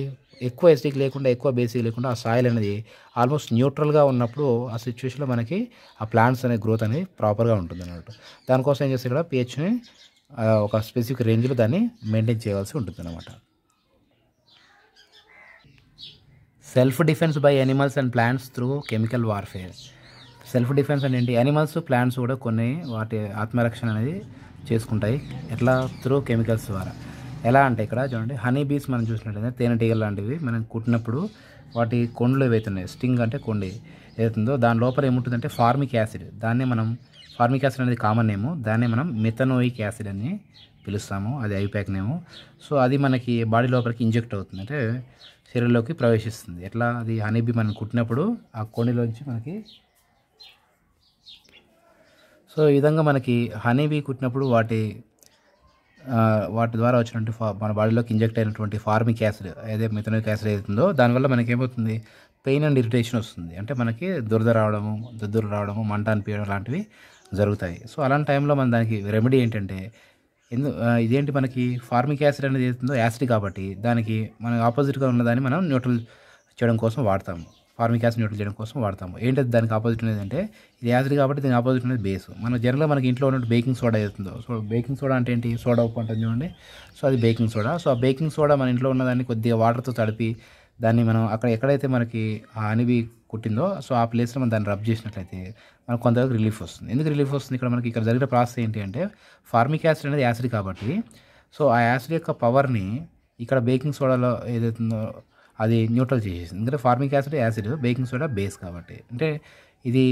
ఎక్కువ యాసిడిక్ లేకుండా ఎక్కువ బేసిక్ లేకుండా ఆ సాయిల్ అనేది ఆల్మోస్ట్ న్యూట్రల్గా ఉన్నప్పుడు ఆ సిచ్యువేషన్లో మనకి ఆ ప్లాంట్స్ అనే గ్రోత్ అనేది ప్రాపర్గా ఉంటుంది అన్నట్టు దానికోసం ఏం చేస్తే కూడా పిహెచ్ని ఒక స్పెసిఫిక్ రేంజ్లో దాన్ని మెయింటైన్ చేయవలసి ఉంటుంది అనమాట self defence by animals and plants through chemical warfare self defence అంటే ఏంటి యానిమల్స్ ప్లాంట్స్ కూడా కొన్ని వాటి ఆత్మరక్షణ అనేది చేసుకుంటాయి ఎట్లా త్రూ కెమికల్స్ ద్వారా ఎలా అంటే ఇక్కడ చూడండి హనీ బీస్ మనం చూసినట్టయితే తేనెటీగలు లాంటివి మనం కుట్టినప్పుడు వాటి కొండలు ఏవైతున్నాయి స్టింగ్ అంటే కొండి ఏదైతుందో దాని లోపల ఏముంటుందంటే ఫార్మిక్ యాసిడ్ దాన్ని మనం ఫార్మిక్ యాసిడ్ అనేది కామన్ నేమో దాన్ని మనం మెథనోయిక్ యాసిడ్ అని పిలుస్తాము అది ఐపాక్ నేము సో అది మనకి బాడీ లోపలికి ఇంజెక్ట్ అవుతుంది అంటే శరీరంలోకి ప్రవేశిస్తుంది ఎట్లా అది హనీబీ మనం కుట్టినప్పుడు ఆ కొండలోంచి మనకి సో ఈ విధంగా మనకి హనీవి కుట్టినప్పుడు వాటి వాటి ద్వారా వచ్చినటువంటి మన బాడీలోకి ఇంజెక్ట్ అయినటువంటి ఫార్మిక్ యాసిడ్ అదే మిథనోక్ యాసిడ్ అవుతుందో దానివల్ల మనకి ఏమవుతుంది పెయిన్ అండ్ ఇరిటేషన్ వస్తుంది అంటే మనకి దురద రావడము దుద్దురు రావడము మంట అనిపించడం లాంటివి జరుగుతాయి సో అలాంటి టైంలో మన దానికి రెమెడీ ఏంటంటే ఎందు ఇదేంటి మనకి ఫార్మిక్ యాసిడ్ అనేది ఏదైతుందో యాసిడ్ కాబట్టి దానికి మనం ఆపోజిట్గా ఉన్నదాన్ని మనం న్యూట్రల్ చేయడం కోసం వాడతాము ఫార్మిక్ యాసిడ్ న్యూట్రల్ చేయడం కోసం వాడతాము ఏంటంటే దానికి ఆపోజిట్ అనేది అంటే ఇది యాసిడ్ కాబట్టి దీనికి ఆపోజిట్ అనేది బేస్ మన జనరల్గా మనకి ఇంట్లో ఉన్నట్టు బేకింగ్ సోడా అవుతుందో సో బేకింగ్ సోడా అంటే ఏంటి సోడా ఉప్పు ఉంటుంది చూడండి సో అది బేకింగ్ సోడా సో ఆ బేకింగ్ సోడా మన ఇంట్లో ఉన్నదాన్ని కొద్దిగా వాటర్తో తడిపి దాన్ని మనం అక్కడ ఎక్కడైతే మనకి ఆ అనివి కుట్టిందో సో ఆ ప్లేస్లో మనం దాన్ని రబ్ చేసినట్లయితే మనకు కొంతవరకు రిలీఫ్ వస్తుంది ఎందుకు రిలీఫ్ వస్తుంది ఇక్కడ మనకి ఇక్కడ జరిగిన ప్రాసెస్ ఏంటి అంటే ఫార్మిక్ యాసిడ్ అనేది యాసిడ్ కాబట్టి సో ఆ యాసిడ్ యొక్క పవర్ని ఇక్కడ బేకింగ్ సోడాలో ఏదైతుందో అది న్యూట్రల్ చేసేసింది ఎందుకంటే formic acid acid baking soda base కాబట్టి అంటే ఇది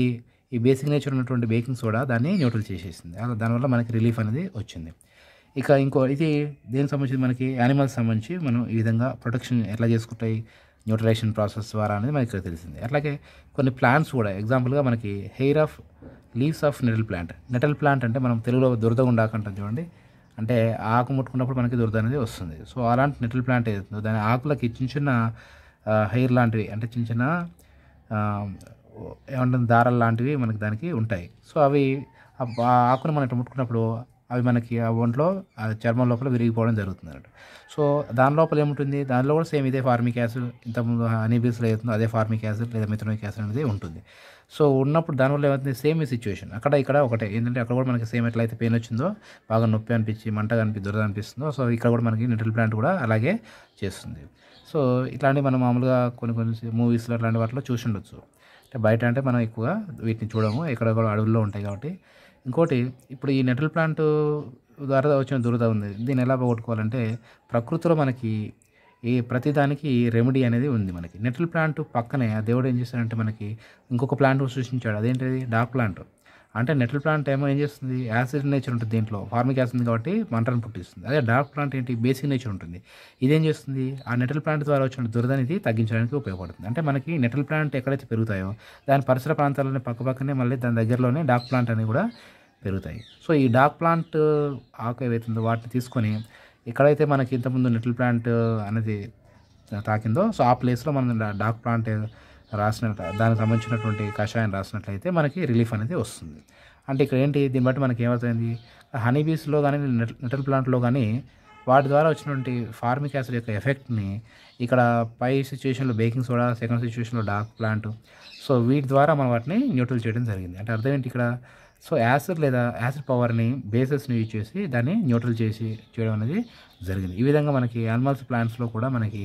ఈ బేసిక్ నేచర్ ఉన్నటువంటి బేకింగ్ సోడా దాన్ని న్యూట్రల్ చేసేసింది అలా దానివల్ల మనకి రిలీఫ్ అనేది వచ్చింది ఇక ఇంకో ఇది దేనికి సంబంధించి మనకి యానిమల్స్ సంబంధించి మనం ఈ విధంగా ప్రొటెక్షన్ ఎట్లా చేసుకుంటాయి న్యూట్రలైజేషన్ ప్రాసెస్ ద్వారా అనేది మనకి తెలిసింది అట్లాగే కొన్ని ప్లాంట్స్ కూడా ఎగ్జాంపుల్గా మనకి hair of leaves of nettle plant nettle plant అంటే మనం తెలుగులో ఉండాకంటాం చూడండి అంటే ఆకు ముట్టుకున్నప్పుడు మనకి దురద అనేది వస్తుంది సో అలాంటి నెటిల్ ప్లాంట్ ఏదైతుందో దాని ఆకులకి చిన్న చిన్న హెయిర్ లాంటివి అంటే చిన్న చిన్న ఏమంటుంది దారాలు లాంటివి మనకి దానికి ఉంటాయి సో అవి ఆ ఆకును మనం ఇట్లా ముట్టుకున్నప్పుడు అవి మనకి ఆ ఒంట్లో ఆ చర్మం లోపల విరిగిపోవడం జరుగుతుంది అన్నట్టు సో దాని లోపల ఏముంటుంది దానిలో కూడా సేమ్ ఇదే ఫార్మిక్ యాసిడ్ ఇంతకుముందు హనీబీస్లో అవుతుందో అదే ఫార్మిక్ యాసిడ్ లేదా మిథనోయిక్ యాసిడ్ అనేది ఉంటుంది సో ఉన్నప్పుడు దానివల్ల ఏమవుతుంది సేమ్ సిచ్యువేషన్ అక్కడ ఇక్కడ ఒకటే ఏంటంటే అక్కడ కూడా మనకి సేమ్ ఎట్లయితే పెయిన్ వచ్చిందో బాగా నొప్పి అనిపించి మంటగా అనిపి దురద అనిపిస్తుందో సో ఇక్కడ కూడా మనకి నిటిల్ ప్లాంట్ కూడా అలాగే చేస్తుంది సో ఇట్లాంటివి మనం మామూలుగా కొన్ని కొన్ని మూవీస్లో అట్లాంటి వాటిలో చూసి ఉండొచ్చు అంటే బయట అంటే మనం ఎక్కువగా వీటిని చూడము ఇక్కడ కూడా అడవుల్లో ఉంటాయి కాబట్టి ఇంకోటి ఇప్పుడు ఈ నెటల్ ప్లాంట్ ద్వారా వచ్చిన దురద ఉంది దీన్ని ఎలా పోగొట్టుకోవాలంటే ప్రకృతిలో మనకి ఈ ప్రతిదానికి రెమెడీ అనేది ఉంది మనకి నెటిల్ ప్లాంట్ పక్కనే ఆ దేవుడు ఏం చేశాడంటే మనకి ఇంకొక ప్లాంట్ సృష్టించాడు అదేంటిది డార్క్ ప్లాంట్ అంటే నెటిల్ ప్లాంట్ ఏమో ఏం చేస్తుంది యాసిడ్ నేచర్ ఉంటుంది దీంట్లో ఫార్మిక్ యాసిడ్ కాబట్టి మంటను పుట్టిస్తుంది అదే డార్క్ ప్లాంట్ ఏంటి బేసిక్ నేచర్ ఉంటుంది ఇదేం చేస్తుంది ఆ నెటల్ ప్లాంట్ ద్వారా వచ్చిన దురదనిది తగ్గించడానికి ఉపయోగపడుతుంది అంటే మనకి నెటల్ ప్లాంట్ ఎక్కడైతే పెరుగుతాయో దాని పరిసర ప్రాంతాలనే పక్క పక్కనే మళ్ళీ దాని దగ్గరలోనే డార్క్ ప్లాంట్ అనేవి కూడా పెరుగుతాయి సో ఈ డార్క్ ప్లాంట్ ఆకు ఏవైతుందో వాటిని తీసుకొని ఎక్కడైతే మనకి ఇంతకుముందు లిటిల్ ప్లాంట్ అనేది తాకిందో సో ఆ ప్లేస్లో మనం డాక్ ప్లాంట్ రాసిన దానికి సంబంధించినటువంటి కషాయం రాసినట్లయితే మనకి రిలీఫ్ అనేది వస్తుంది అంటే ఇక్కడ ఏంటి దీన్ని బట్టి మనకి ఏమవుతుంది హనీ బీస్లో కానీ నెటల్ ప్లాంట్లో కానీ వాటి ద్వారా వచ్చినటువంటి ఫార్మిక్ యాసిడ్ యొక్క ఎఫెక్ట్ని ఇక్కడ పై సిచ్యువేషన్లో బేకింగ్ సోడా సెకండ్ సిచ్యువేషన్లో డార్క్ ప్లాంట్ సో వీటి ద్వారా మనం వాటిని న్యూట్రల్ చేయడం జరిగింది అంటే అర్థం ఏంటి ఇక్కడ సో యాసిడ్ లేదా యాసిడ్ పవర్ని బేసెస్ని యూజ్ చేసి దాన్ని న్యూట్రల్ చేసి చేయడం అనేది జరిగింది ఈ విధంగా మనకి యానిమల్స్ ప్లాంట్స్లో కూడా మనకి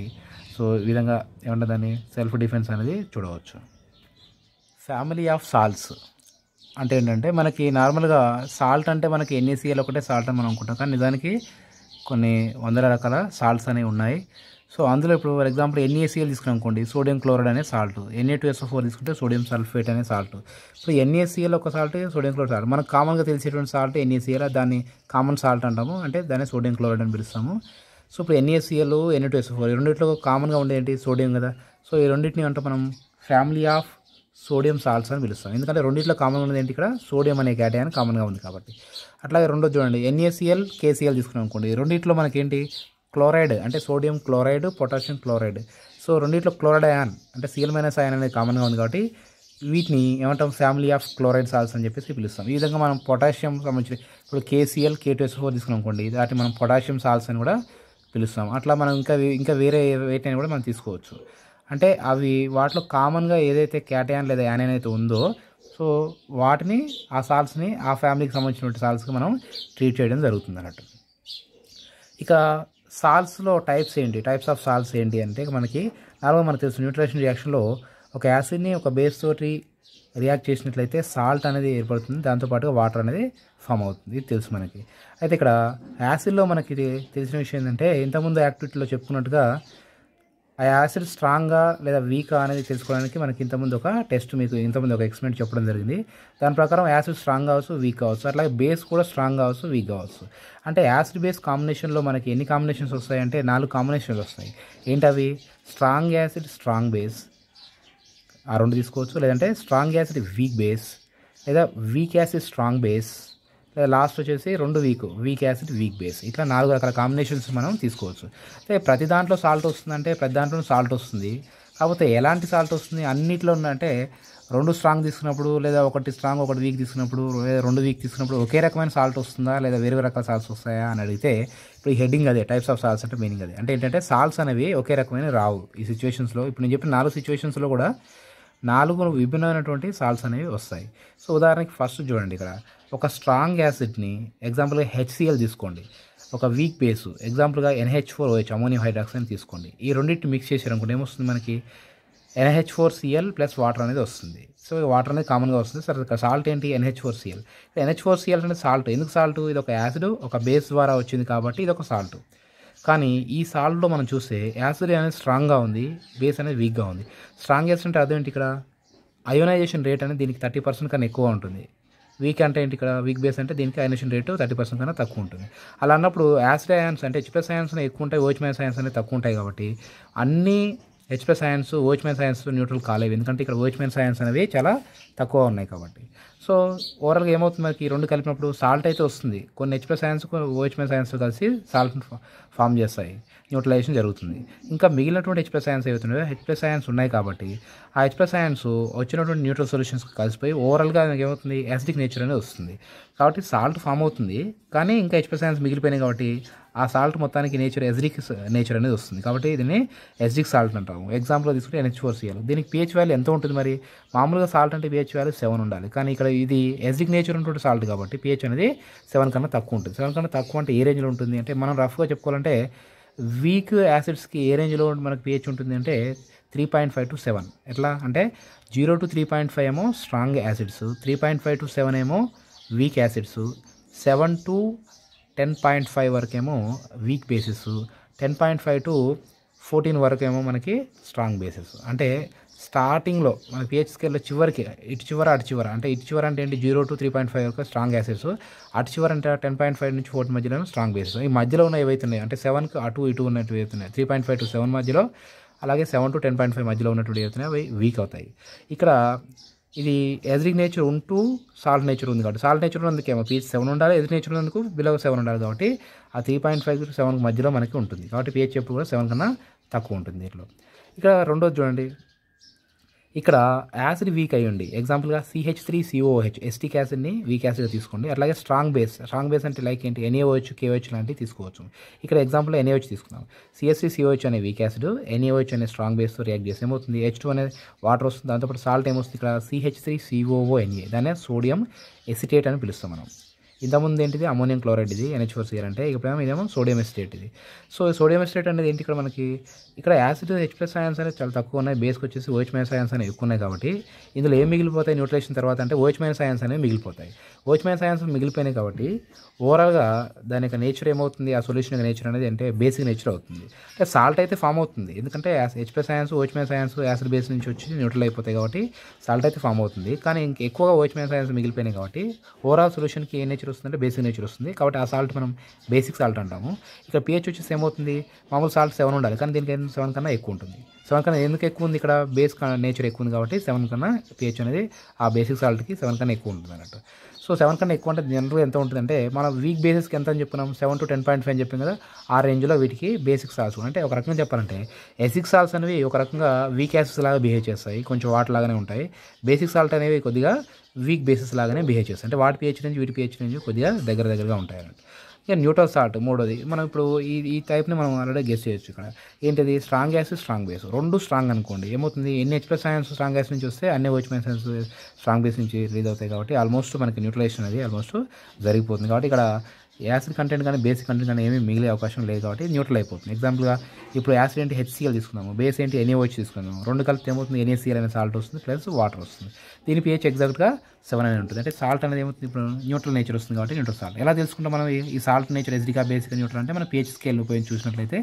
సో ఈ విధంగా ఏమన్నా దాన్ని సెల్ఫ్ డిఫెన్స్ అనేది చూడవచ్చు ఫ్యామిలీ ఆఫ్ సాల్ట్స్ అంటే ఏంటంటే మనకి నార్మల్గా సాల్ట్ అంటే మనకి ఎన్ఈసీఎల్ ఒకటే సాల్ట్ అని మనం అనుకుంటాం కానీ నిజానికి కొన్ని వందల రకాల సాల్ట్స్ అనేవి ఉన్నాయి సో అందులో ఇప్పుడు ఫర్ ఎగ్జాంపుల్ ఎన్ఏసీఎల్ తీసుకున్నాం అనుకోండి సోడియం క్లోరైడ్ అనే salt Na two SO four తీసుకుంటే సోడియం సల్ఫేట్ అనే సాల్ట్ ఇప్పుడు ఎన్ఏసీఎల్ ఒక సాల్ట్ సోడియం క్లోరైడ్ సాల్ట్ మనకు కామన్గా తెలిసేటువంటి సాల్ట్ ఎన్ఏసీఎల్ దాన్ని కామన్ సాల్ట్ అంటాము అంటే దాన్ని సోడియం క్లోరైడ్ అని పిలుస్తాము సో ఇప్పుడు NaCl Na two SO four ఈ రెండింటిలో కామన్గా ఏంటి సోడియం కదా సో ఈ రెండింటిని అంటే మనం ఫ్యామిలీ ఆఫ్ సోడియం సాల్ట్స్ అని పిలుస్తాం ఎందుకంటే రెండింటిలో కామన్గా ఉన్నది ఏంటి ఇక్కడ సోడియం అనే క్యాటయాన్ కామన్గా ఉంది కాబట్టి అట్లాగే రెండో చూడండి ఎన్ఏసీఎల్ కేసీఎల్ తీసుకున్నాం అనుకోండి రెండింటిలో మనకేంటి క్లోరైడ్ అంటే sodium chloride potassium chloride so రెండిట్లో క్లోరైడ్ అయాన్ అంటే సిఎల్ మైనస్ అయాన్ అనేది కామన్గా ఉంది కాబట్టి వీటిని ఏమంటాం ఫ్యామిలీ ఆఫ్ క్లోరైడ్ సాల్స్ అని చెప్పేసి పిలుస్తాం ఈ విధంగా మనం పొటాషియం సంబంధించి ఇప్పుడు కేసీఎల్ కేటీఎస్ ఫోర్ తీసుకున్నాం అనుకోండి వాటిని మనం పొటాషియం సాల్స్ అని కూడా పిలుస్తాం అట్లా మనం ఇంకా ఇంకా వేరే అని కూడా మనం తీసుకోవచ్చు అంటే అవి వాటిలో కామన్గా ఏదైతే క్యాటయాన్ లేదా యాన్ అయితే ఉందో సో వాటిని ఆ సాల్స్ని ఆ ఫ్యామిలీకి సంబంధించినటువంటి సాల్స్కి మనం ట్రీట్ చేయడం జరుగుతుంది అన్నట్టు ఇక సాల్స్లో టైప్స్ ఏంటి టైప్స్ ఆఫ్ సాల్స్ ఏంటి అంటే మనకి నార్మల్ మనకు తెలుసు న్యూట్రిషన్ రియాక్షన్లో ఒక యాసిడ్ని ఒక బేస్ తోటి రియాక్ట్ చేసినట్లయితే సాల్ట్ అనేది ఏర్పడుతుంది దాంతోపాటుగా వాటర్ అనేది ఫామ్ అవుతుంది ఇది తెలుసు మనకి అయితే ఇక్కడ యాసిడ్లో మనకి తెలిసిన విషయం ఏంటంటే ఇంతకుముందు యాక్టివిటీలో చెప్పుకున్నట్టుగా ఆ యాసిడ్ స్ట్రాంగ్గా లేదా వీకా అనేది తెలుసుకోవడానికి మనకి ఇంతకుముందు ఒక టెస్ట్ మీకు ఇంతకుముందు ఒక ఎక్స్పెరిమెంట్ చెప్పడం జరిగింది దాని ప్రకారం యాసిడ్ స్ట్రాంగ్ కావచ్చు వీక్ కావచ్చు అట్లాగే బేస్ కూడా స్ట్రాంగ్ కావచ్చు వీక్ కావచ్చు అంటే యాసిడ్ బేస్ కాంబినేషన్లో మనకి ఎన్ని కాంబినేషన్స్ వస్తాయంటే నాలుగు కాంబినేషన్స్ వస్తాయి ఏంటవి స్ట్రాంగ్ యాసిడ్ స్ట్రాంగ్ బేస్ ఆ రెండు తీసుకోవచ్చు లేదంటే స్ట్రాంగ్ యాసిడ్ వీక్ బేస్ లేదా వీక్ యాసిడ్ స్ట్రాంగ్ బేస్ లేదా లాస్ట్ వచ్చేసి రెండు weak weak acid weak base ఇట్లా నాలుగు రకాల కాంబినేషన్స్ మనం తీసుకోవచ్చు అయితే ప్రతి దాంట్లో సాల్ట్ వస్తుందంటే ప్రతి దాంట్లో సాల్ట్ వస్తుంది కాకపోతే ఎలాంటి సాల్ట్ వస్తుంది అన్నిట్లో ఉందంటే రెండు స్ట్రాంగ్ తీసుకున్నప్పుడు లేదా ఒకటి స్ట్రాంగ్ ఒకటి వీక్ తీసుకున్నప్పుడు రెండు వీక్ తీసుకున్నప్పుడు ఒకే రకమైన సాల్ట్ వస్తుందా లేదా వేరే రకాల సాల్ట్స్ వస్తాయా అని అడిగితే ఇప్పుడు హెడ్డింగ్ అదే టైప్స్ ఆఫ్ సాల్ట్స్ అంటే మీనింగ్ అదే అంటే ఏంటంటే సాల్ట్స్ అనేవి ఒకే రకమైన రావు ఈ సిచ్యువేషన్స్లో ఇప్పుడు నేను చెప్పిన నాలుగు సిచ్యువేషన్స్లో కూడా నాలుగు విభిన్నమైనటువంటి సాల్ట్స్ అనేవి వస్తాయి సో ఉదాహరణకి ఫస్ట్ చూడండి ఇక్కడ ఒక స్ట్రాంగ్ యాసిడ్ని ఎగ్జాంపుల్గా హెచ్సిఎల్ తీసుకోండి ఒక వీక్ బేస్ ఎగ్జాంపుల్గా NH four OH ammonium hydroxide తీసుకోండి ఈ రెండింటిని మిక్స్ చేసారు అనుకుంటే ఏమొస్తుంది మనకి NH four Cl plus water అనేది వస్తుంది సో వాటర్ అనేది కామన్గా వస్తుంది సరే సాల్ట్ ఏంటి NH four Cl NH four Cl అనేది సాల్ట్ ఎందుకు సాల్ట్ ఇది ఒక యాసిడ్ ఒక బేస్ ద్వారా వచ్చింది కాబట్టి ఇది ఒక సాల్ట్ కానీ ఈ సాల్ట్లో మనం చూస్తే యాసిడ్ అనేది స్ట్రాంగ్గా ఉంది బేస్ అనేది వీక్గా ఉంది స్ట్రాంగ్ యాసిడ్ అంటే అదేంటి ఇక్కడ అయోనైజేషన్ రేట్ అనేది దీనికి థర్టీ పర్సెంట్ కన్నా ఎక్కువ ఉంటుంది వీక్ అంటే ఇక్కడ వీక్ బేస్ అంటే దీనికి అయనేషన్ రేటు థర్టీ పర్సెంట్ కన్నా తక్కువ ఉంటుంది అలా అన్నప్పుడు యాసిడ్ అయాన్స్ అంటే హెచ్ప్లస్ అయాన్స్ ఎక్కువ ఉంటాయి ఓచ్ మైనస్ అయాన్స్ అనేవి తక్కువ ఉంటాయి కాబట్టి అన్ని H plus science ions OH minus ions neutral కాలేవు ఎందుకంటే ఇక్కడ ఓచ్ మైనస్ అయాన్స్ అనేవి చాలా తక్కువ ఉన్నాయి కాబట్టి సో ఓవరాల్గా ఏమవుతుంది మనకి ఈ రెండు కలిపినప్పుడు సాల్ట్ అయితే వస్తుంది కొన్ని హెచ్పిఎస్ సైన్స్ ఓహెచ్పి సైన్స్ కలిసి సాల్ట్ ఫామ్ చేస్తాయి న్యూట్రలైజేషన్ జరుగుతుంది ఇంకా మిగిలినటువంటి హెచ్పీ సైన్స్ ఏవైతున్నాయో హెచ్పి సైన్స్ ఉన్నాయి కాబట్టి ఆ హెచ్పి సైన్స్ వచ్చినటువంటి న్యూట్రల్ సొల్యూషన్స్ కలిసిపోయి ఓవరాల్గా ఏమవుతుంది యాసిడిక్ నేచర్ అనేది వస్తుంది కాబట్టి సాల్ట్ ఫామ్ అవుతుంది కానీ ఇంకా హెచ్పీ సైన్స్ మిగిలిపోయినాయి కాబట్టి ఆ సాల్ట్ మొత్తానికి నేచర్ ఎస్డిక్ నేచర్ అనేది వస్తుంది కాబట్టి దీన్ని ఎస్డిక్ సాల్ట్ అంటాము ఎగ్జాంపుల్ తీసుకుంటే ఎన్హెచ్ ఫోర్ సిఎల్ దీనికి పిహెచ్ వాల్యూ ఎంత ఉంటుంది మరి మామూలుగా సాల్ట్ అంటే పిహెచ్ వాల్యూ సెవెన్ ఉండాలి కానీ ఇక్కడ ఇది ఎసిడిక్ నేచర్ ఉన్నటువంటి సాల్ట్ కాబట్టి పిహెచ్ అనేది సెవెన్ కన్నా తక్కువ ఉంటుంది సెవెన్ కన్నా తక్కువ అంటే ఏ రేంజ్లో ఉంటుంది అంటే మనం రఫ్గా చెప్పుకోవాలంటే వీక్ యాసిడ్స్కి ఏ రేంజ్లో మనకు పిహెచ్ ఉంటుంది అంటే three point five to seven ఎట్లా అంటే zero to three point five ఏమో strong acids three point five to seven ఏమో weak acids seven to ten point five వరకేమో weak bases ten point five to fourteen వరకేమో మనకి strong basis అంటే స్టార్టింగ్లో మన పిహెచ్ స్కేల్లో చివరికి ఇటు చివర అటు చివర అంటే ఇటు చివర అంటే ఏంటి zero to three point five వరకు స్ట్రాంగ్ యాసిడ్స్ అటు చివర అంటే టెన్ పాయింట్ ఫైవ్ నుంచి ఫోర్టీ మధ్యలో స్ట్రాంగ్ బేసిస్ ఈ మధ్యలో ఉన్న ఏవైతే ఉన్నాయి అంటే సెవెన్కి అటు ఇటు ఉన్నట్టు అవుతున్నాయి three point five to seven మధ్యలో అలాగే seven to ten point five మధ్యలో ఉన్నటువంటి అవుతున్నాయి అవి వీక్ అవుతాయి ఇక్కడ ఇది ఎజరిక్ నేచర్ ఉంటూ సాల్ట్ నేచర్ ఉంది కాబట్టి సాల్ట్ నేచర్ ఏమో పీహెచ్ సెవెన్ ఉండాలి ఎజరిక్ నేచర్ ఉన్నందుకు బిలో సెవెన్ ఉండాలి కాబట్టి ఆ త్రీ పాయింట్ ఫైవ్ సెవెన్ మధ్యలో మనకి ఉంటుంది కాబట్టి పీహెచ్ ఎప్పుడు కూడా సెవెన్ కన్నా తక్కువ ఉంటుంది దీంట్లో ఇక్కడ రెండోది చూడండి ఇక్కడ యాసిడ్ వీక్ అయ్యండి ఎగ్జాంపుల్గా సిహెచ్ త్రీ సిఓహెచ్ ఎస్టిక్ యాసిడ్ని వీక్ యాసిడ్ తీసుకోండి అట్లాగే స్ట్రాంగ్ బేస్ స్ట్రాంగ్ బేస్ అంటే లైక్ ఏంటి ఎన్ఏహెచ్ కేఓహెచ్ లాంటివి తీసుకోవచ్చు ఇక్కడ ఎగ్జాంపుల్ ఎన్ఏహెచ్ తీసుకున్నాం సిఎస్సి సిఓహెచ్ అనే వీక్ యాసిడ్ ఎన్ఏహెచ్ అనే స్ట్రాంగ్ బేస్తో రియాక్ట్ చేసి ఏమవుతుంది హెచ్ టూ అనే వాటర్ వస్తుంది దాంతోపాటు సాల్ట్ ఏమొస్తుంది ఇక్కడ సిహెచ్ త్రీ సిఓఓ ఎన్ఏ దాన్ని సోడియం ఎసిటేట్ అని పిలుస్తాం మనం ఇంతకుముందు ఏంటిది అమోనియం క్లోరైడ్ ఇది ఎన్హెచ్ ఫోర్ సిఆర్ అంటే ఇప్పుడేమో ఇదేమో సోడియం ఎస్టేట్ ఇది సో సోడియం ఎస్టేట్ అనేది ఏంటి ఇక్కడ మనకి ఇక్కడ యాసిడ్ హెచ్ ప్లస్ అయాన్స్ అనేది చాలా తక్కువ ఉన్నాయి బేస్కి వచ్చేసి ఓహెచ్ మైనస్ అయాన్స్ అనేవి ఎక్కువ ఉన్నాయి కాబట్టి ఇందులో ఏం మిగిలిపోతాయి న్యూట్రిషన్ తర్వాత అంటే ఓహెచ్ మైనస్ అయాన్స్ అనేవి మిగిలిపోతాయి ఓహెచ్ మైనస్ అయాన్స్ మిగిలిపోయినాయి కాబట్టి ఓవరాల్గా దాని యొక్క నేచర్ ఏమవుతుంది ఆ సొల్యూషన్ యొక్క నేచర్ అనేది అంటే బేసిక్ నేచర్ అవుతుంది అంటే సాల్ట్ అయితే ఫామ్ అవుతుంది ఎందుకంటే HP science OHM science acid base నుంచి వచ్చి న్యూట్రల్ అయిపోతాయి కాబట్టి సాల్ట్ అయితే ఫామ్ అవుతుంది కానీ ఇంక ఎక్కువగా ఓచ్మే సైన్స్ మిగిలిపోయినాయి కాబట్టి ఓవరాల్ సొల్యూషన్కి ఏ నేచర్ వస్తుందంటే బేసిక్ నేచర్ వస్తుంది కాబట్టి ఆ సాల్ట్ మనం బేసిక్ సాల్ట్ అంటాము ఇక్కడ పిహెచ్ వచ్చేసి ఏమవుతుంది మామూలు సాల్ట్ సెవెన్ ఉండాలి కానీ దీనికి సెవెన్ కన్నా ఎక్కువ ఉంటుంది సెవెన్ కన్నా ఎందుకు ఎక్కువ ఉంది ఇక్కడ బేస్ నేచర్ ఎక్కువ ఉంది కాబట్టి సెవెన్ కన్నా పిహెచ్ అనేది ఆ బేసిక్ సాల్ట్కి సెవెన్ కన్నా ఎక్కువ ఉంటుంది అన్నట్టు సో సెవెన్ కన్నా ఎక్కువ అంటే జనరల్ ఎంత ఉంటుందంటే మనం వీక్ బేసిస్కి ఎంత అని చెప్పినాం seven to ten point five అని చెప్పాం కదా ఆ రేంజ్లో వీటికి బేసిక్ సాల్స్ అంటే ఒక రకంగా చెప్పాలంటే ఎసిక్ సాల్స్ అనేవి ఒక రకంగా వీక్ యాసిస్ లాగా బిహేవ్ చేస్తాయి కొంచెం వాటర్ లాగానే ఉంటాయి బేసిక్ సాల్ట్ అనేవి కొద్దిగా వీక్ బేసిస్ లాగానే బిహేవ్ చేస్తాయి అంటే వాటి పిహెచ్ నుంచి వీటి పిహెచ్ నుంచి కొద్దిగా దగ్గర దగ్గరగా ఉంటాయి అన్నట్టు ఇక న్యూట్రల్ సాల్ట్ మూడోది మనం ఇప్పుడు ఈ ఈ టైప్ని మనం ఆల్రెడీ గెస్ చేయొచ్చు ఇక్కడ ఏంటిది స్ట్రాంగ్ గ్యాస్ స్ట్రాంగ్ బేస్ రెండు స్ట్రాంగ్ అనుకోండి ఏమవుతుంది ఎన్ని H plus science strong gas నుంచి వస్తే అన్ని ఓచ్ సైన్స్ స్ట్రాంగ్ బేస్ నుంచి రిలీజ్ అవుతాయి కాబట్టి ఆల్మోస్ట్ మనకి న్యూట్రలైజేషన్ అనేది ఆల్మోస్ట్ జరిగిపోతుంది కాబట్టి ఇక్కడ యాసిడ్ కంటెంట్ కానీ బేసిక్ కంటెంట్ కానీ ఏమీ మిగిలే అవకాశం లేదు కాబట్టి న్యూట్రల్ అయిపోతుంది ఎగ్జాంపుల్గా ఇప్పుడు యాసిడ్ ఏంటి హెచ్సిఎల్ తీసుకున్నాము బేస్ ఏంటి ఎన్ఏఓహెచ్ తీసుకున్నాము రెండు కలిపి ఏమవుతుంది ఎన్ఏసిఎల్ అనే సాల్ట్ వస్తుంది ప్లస్ వాటర్ వస్తుంది దీని పిహెచ్ ఎగ్జాక్ట్గా సెవెన్ అనే ఉంటుంది అంటే సాల్ట్ అనేది ఏమవుతుంది ఇప్పుడు న్యూట్రల్ నేచర్ వస్తుంది కాబట్టి న్యూట్రల్ సాల్ట్ ఎలా తెలుసుకుంటాం మనం ఈ సాల్ట్ నేచర్ ఎసిడికా బేసిక్ న్యూట్రల్ అంటే మనం పిహెచ్ స్కేల్ ఉపయోగించి చూసినట్లయితే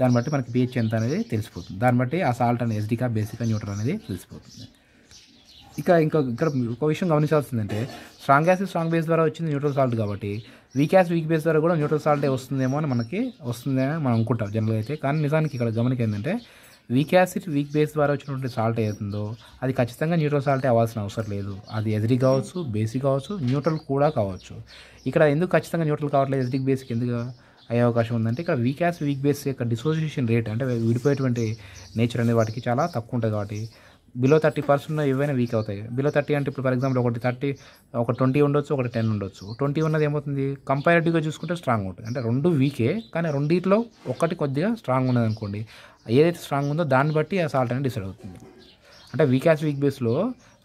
దాన్ని బట్టి మనకి పిహెచ్ ఎంత అనేది తెలిసిపోతుంది దాన్ని బట్టి ఆ సాల్ట్ అనేది ఎస్డిగా బేసిక్ న్యూట్రల్ అనేది తెలిసిపోతుంది ఇక ఇంకా ఇక్కడ ఒక విషయం గమనించాల్సిందంటే స్ట్రాంగ్ యాసిడ్ స్ట్రాంగ్ బేస్ ద్వారా వచ్చింది న్యూట్రల్ సాల్ట్ కాబట్టి వీక్ యాజ్ వీక్ బేస్ ద్వారా కూడా న్యూట్రల్ సాల్టే వస్తుందేమో అని మనకి వస్తుందేమో మనం అనుకుంటాం జనరల్ అయితే కానీ నిజానికి ఇక్కడ గమనిక ఏంటంటే వీక్ యాసిడ్ వీక్ బేస్ ద్వారా వచ్చినటువంటి సాల్ట్ ఏదో అది ఖచ్చితంగా న్యూట్రల్ సాల్ట్ అవ్వాల్సిన అవసరం లేదు అది ఎసిడిక్ కావచ్చు బేసిక్ కావచ్చు న్యూట్రల్ కూడా కావచ్చు ఇక్కడ ఎందుకు ఖచ్చితంగా న్యూట్రల్ కావట్లేదు ఎసిడిక్ బేస్కి ఎందుకు అయ్యే అవకాశం ఉందంటే ఇక్కడ వీక్ యాస్ వీక్ బేస్ యొక్క డిసోసియేషన్ రేట్ అంటే విడిపోయేటువంటి నేచర్ అనే వాటికి చాలా తక్కువ ఉంటుంది కాబట్టి బిలో థర్టీ పర్సెంట్ ఏవైనా వీక్ అవుతాయి బిలో థర్టీ అంటే ఇప్పుడు ఫర్ ఎగ్జాంపుల్ ఒకటి థర్టీ ఒక ట్వంటీ ఉండొచ్చు ఒకటి టెన్ ఉండొచ్చు ట్వంటీ ఉన్నది ఏమవుతుంది కంపారిటివ్గా చూసుకుంటే స్ట్రాంగ్ ఉంటుంది అంటే రెండు వీకే కానీ రెండిట్లో ఒకటి కొద్దిగా స్ట్రాంగ్ ఉన్నది అనుకోండి ఏదైతే స్ట్రాంగ్ ఉందో దాన్ని బట్టి ఆ సాల్ట్ అనేది డిసైడ్ అవుతుంది అంటే వీక్ యాజ్ వీక్ బేస్లో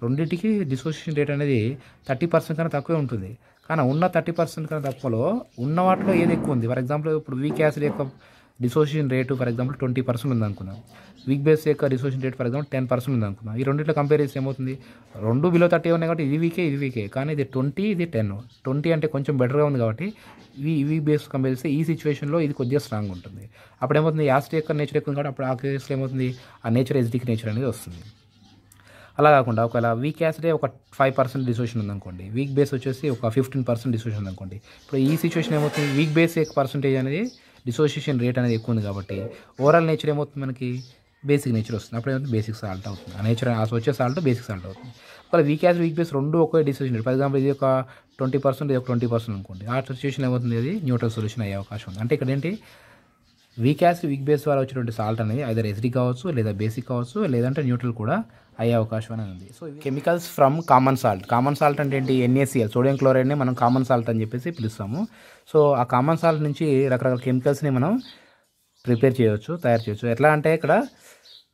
రెండింటికి డిసోసియేషన్ రేట్ అనేది థర్టీ పర్సెంట్ కన్నా తక్కువే ఉంటుంది కానీ ఉన్న థర్టీ పర్సెంట్ కన్నా తక్కువలో ఉన్న వాటిలో ఏది ఎక్కువ ఉంది ఫర్ ఎగ్జాంపుల్ ఇప్పుడు వీక్ యాసిడ్ యొక్క dissociation rate for example twenty percent ఉంది అనుకున్నాం వీక్ బేస్ యొక్క dissociation rate for example ten percent అనుకున్నాం ఈ రెండింటిలో కంపేర్ చేస్తే ఏమవుతుంది రెండు బిలో థర్టీ ఉన్నాయి కాబట్టి ఇది వీకే ఇది వీకే కానీ ఇది ట్వంటీ ఇది టెన్ ట్వంటీ అంటే కొంచెం బెటర్గా ఉంది కాబట్టి ఇవి వీక్ బేస్ కంపేర్ చేస్తే ఈ సిచ్యువేషన్లో ఇది కొద్దిగా స్ట్రాంగ్ ఉంటుంది అప్పుడు ఏమవుతుంది యాస్ట్ యొక్క నేచర్ ఎక్కువ కాబట్టి అప్పుడు ఆ కేసులో ఏమవుతుంది ఆ నేచర్ ఎస్డిక్ నేచర్ అనేది వస్తుంది అలా కాకుండా ఒకవేళ వీక్ యాసిడే ఒక ఫైవ్ పర్సెంట్ డిసోషన్ ఉందనుకోండి వీక్ బేస్ వచ్చేసి ఒక ఫిఫ్టీన్ పర్సెంట్ డిసోషన్ ఉందనుకోండి ఇప్పుడు ఈ సిచ్యువేషన్ ఏమవుతుంది వీక్ బేస్ పర్సెంటేజ్ అనేది డిసోసియేషన్ రేట్ అనేది ఎక్కువ ఉంది కాబట్టి ఓవరాల్ నేచర్ ఏమవుతుంది మనకి బేసిక్ నేచర్ వస్తుంది అప్పుడు ఏమవుతుంది బేసిక్ సాల్ట్ అవుతుంది ఆ నేచర్ వచ్చే సాల్ట్ బేసిక్ సాల్ట్ అవుతుంది ఒకవేళ వీక్ యాజ్ వీక్ బేస్ రెండు ఒకే డిసోసియేషన్ ఫర్ ఎగ్జాంపుల్ ఇది ఒక ట్వంటీ పర్సెంట్ ఇది ఒక ట్వంటీ పర్సెంట్ అనుకోండి ఆ సిచ్యువేషన్ ఏమవుతుంది అది న్యూట్రల్ సొల్యూషన్ అయ్యే అవకాశం ఉంది అంటే ఇక్కడ ఏంటి వీక్ యాజ్ వీక్ బేస్ ద్వారా వచ్చినటువంటి సాల్ట్ అనేది ఐదర్ ఎస్డీ కావచ్చు లేదా బేసిక్ కావచ్చు లేదంటే న్యూట్రల్ కూడా అయ్యే అవకాశం అనేది ఉంది so chemicals from common salt common salt అంటే ఏంటి ఎన్ఏసిఎల్ సోడియం క్లోరైడ్ని మనం కామన్ సాల్ట్ అని చెప్పేసి పిలుస్తాము సో ఆ కామన్ సాల్ట్ నుంచి రకరకాల కెమికల్స్ని మనం ప్రిపేర్ చేయవచ్చు తయారు చేయవచ్చు ఎట్లా అంటే ఇక్కడ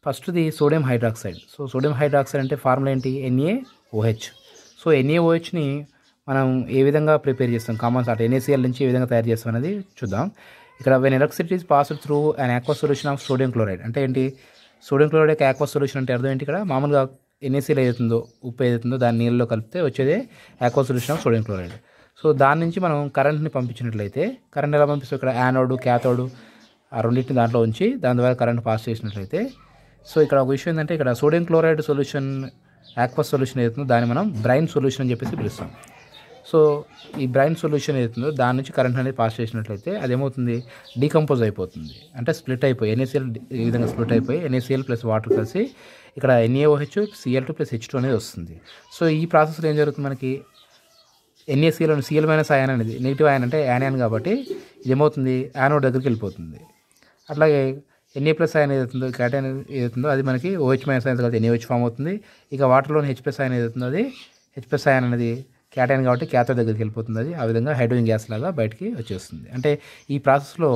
ఫస్ట్ది sodium hydroxide so sodium hydroxide అంటే ఫార్ములా ఏంటి ఎన్ఏఓహెచ్ సో ఎన్ఏఓహెచ్ని మనం ఏ విధంగా ప్రిపేర్ చేస్తాం కామన్ సాల్ట్ ఎన్ఏసిఎల్ నుంచి ఏ విధంగా తయారు చేస్తాం అనేది చూద్దాం ఇక్కడ when electricity passed through an aqua solution of sodium chloride అంటే ఏంటి సోడియం క్లోరైడ్ యొక్క ఆక్వా సొల్యూషన్ అంటే అర్థం ఏంటి ఇక్కడ మామూలుగా ఎన్ఏసీలు ఏదైతుందో ఉప్పు ఏదైతుందో దాని నీళ్ళలో కలిపితే వచ్చేది aqua solution of sodium chloride so దాని నుంచి మనం కరెంట్ని పంపించినట్లయితే కరెంట్ ఎలా పంపిస్తాం ఇక్కడ యానోడు క్యాథోడు ఆ రెండింటిని దాంట్లో ఉంచి దాని ద్వారా కరెంట్ పాస్ చేసినట్లయితే సో ఇక్కడ ఒక విషయం ఏంటంటే ఇక్కడ sodium chloride solution aqua solution ఏదైతుందో దాన్ని మనం బ్రైన్ సొల్యూషన్ అని చెప్పేసి పిలుస్తాం సో ఈ బ్రైన్ సొల్యూషన్ ఏదైతుందో దాని నుంచి కరెంట్ అనేది పాస్ చేసినట్లయితే అదేమవుతుంది డీకంపోజ్ అయిపోతుంది అంటే స్ప్లిట్ అయిపోయి ఎన్ఏసిఎల్ ఈ విధంగా స్ప్లిట్ అయిపోయి ఎన్ఏసిఎల్ ప్లస్ వాటర్ కలిసి ఇక్కడ NaOH Cl two plus H two అనేది వస్తుంది సో ఈ ప్రాసెస్లో ఏం జరుగుతుంది మనకి ఎన్ఏసిఎల్ అని సిఎల్ మైనస్ అయాన్ అనేది నెగిటివ్ ఆయన అంటే యానియాన్ కాబట్టి ఏమవుతుంది యానోడ్ దగ్గరికి వెళ్ళిపోతుంది అట్లాగే ఎన్ఏ ప్లస్ ఆయన ఏదైతుందో క్యాటైన్ ఏదైతుందో అది మనకి ఓహెచ్ మైనస్ ఆయన కలిసి ఎన్ఏహెచ్ ఫామ్ అవుతుంది ఇక వాటర్లోని హెచ్ ప్లస్ ఆయన ఏదైతుందో అది హెచ్ ప్లస్ అయన్ అనేది క్యాటైన్ కాబట్టి క్యాథోడ్ దగ్గరికి వెళ్ళిపోతుంది అది ఆ విధంగా హైడ్రోజన్ గ్యాస్ లాగా బయటికి వచ్చేస్తుంది అంటే ఈ ప్రాసెస్లో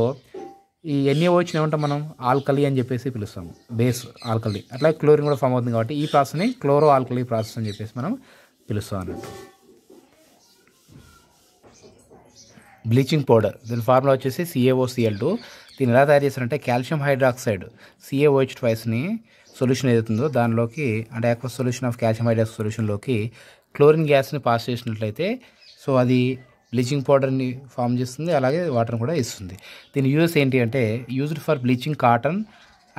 ఈ ఎన్ని వచ్చిన ఏమంటే మనం ఆల్కలి అని చెప్పేసి పిలుస్తాము బేస్ ఆల్కలి అట్లా క్లోరిన్ కూడా ఫామ్ అవుతుంది కాబట్టి ఈ ప్రాసెస్ని క్లోరో ఆల్కలి ప్రాసెస్ అని చెప్పేసి మనం పిలుస్తాం అన్నట్టు బ్లీచింగ్ పౌడర్ దీని ఫార్ములా వచ్చేసి సిఎల్ టూ దీన్ని ఎలా తయారు చేస్తారంటే కాల్షియం హైడ్రాక్సైడ్ సిఏఓహెచ్ ట్వైస్ని సొల్యూషన్ ఏదైతుందో దానిలోకి అంటే aqueous solution of calcium hydroxide సొల్యూషన్లోకి క్లోరిన్ గ్యాస్ని పాస్ చేసినట్లయితే సో అది బ్లీచింగ్ పౌడర్ని ఫామ్ చేస్తుంది అలాగే వాటర్ని కూడా ఇస్తుంది దీని యూజ్ ఏంటి అంటే used for bleaching cotton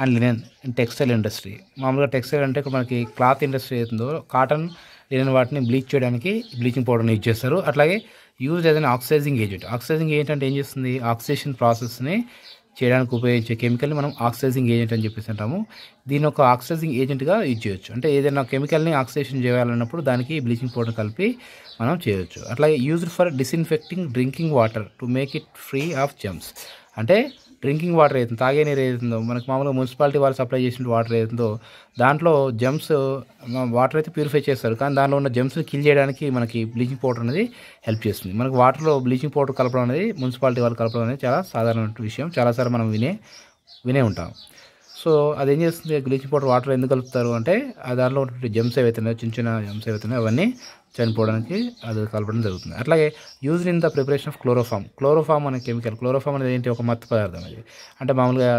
and linen textile industry మామూలుగా టెక్స్టైల్ అంటే మనకి క్లాత్ ఇండస్ట్రీ అవుతుందో కాటన్ లినెన్ వాటిని బ్లీచ్ చేయడానికి బ్లీచింగ్ పౌడర్ని యూజ్ చేస్తారు అట్లాగే use as oxidising agent oxidising agent అంటే ఏం చేస్తుంది ఆక్సిజన్ ప్రాసెస్ని చేయడానికి ఉపయోగించే కెమికల్ని మనం ఆక్సిడైజింగ్ ఏజెంట్ అని చెప్పేసి అంటాము దీని ఒక ఆక్సిడైజింగ్ ఏజెంట్గా యూజ్ చేయొచ్చు అంటే ఏదైనా కెమికల్ని ఆక్సిడేషన్ చేయాలన్నప్పుడు దానికి బ్లీచింగ్ పౌడర్ కలిపి మనం చేయొచ్చు అట్లాగే used for disinfecting drinking water to make it free of germs అంటే డ్రింకింగ్ వాటర్ ఏదైతుందో తాగే నీరు ఏదైతుందో మనకు మామూలుగా మున్సిపాలిటీ వాళ్ళు సప్లై చేసిన వాటర్ ఏదైతుందో దాంట్లో జెమ్స్ వాటర్ అయితే ప్యూరిఫై చేస్తారు కానీ దాంట్లో ఉన్న జెమ్స్ని కిల్ చేయడానికి మనకి బ్లీచింగ్ పౌడర్ అనేది హెల్ప్ చేస్తుంది మనకు వాటర్లో బ్లీచింగ్ పౌడర్ కలపడం అనేది మున్సిపాలిటీ వాళ్ళు కలపడం అనేది చాలా సాధారణ విషయం చాలాసార్లు మనం వినే వినే ఉంటాం సో అది ఏం చేస్తుంది బ్లీచింగ్ పౌడర్ వాటర్ ఎందుకు కలుపుతారు అంటే ఆ దానిలో ఉన్నటువంటి జమ్స్ ఏవైతున్నాయో చిన్న చిన్న జెమ్స్ ఏవైతున్నాయో అవన్నీ చనిపోవడానికి అది కలపడం జరుగుతుంది అట్లాగే used in the preparation of chloroform chloroform అనే కెమికల్ క్లోరోఫామ్ అనేది ఏంటి ఒక మత్తు పదార్థం అది అంటే మామూలుగా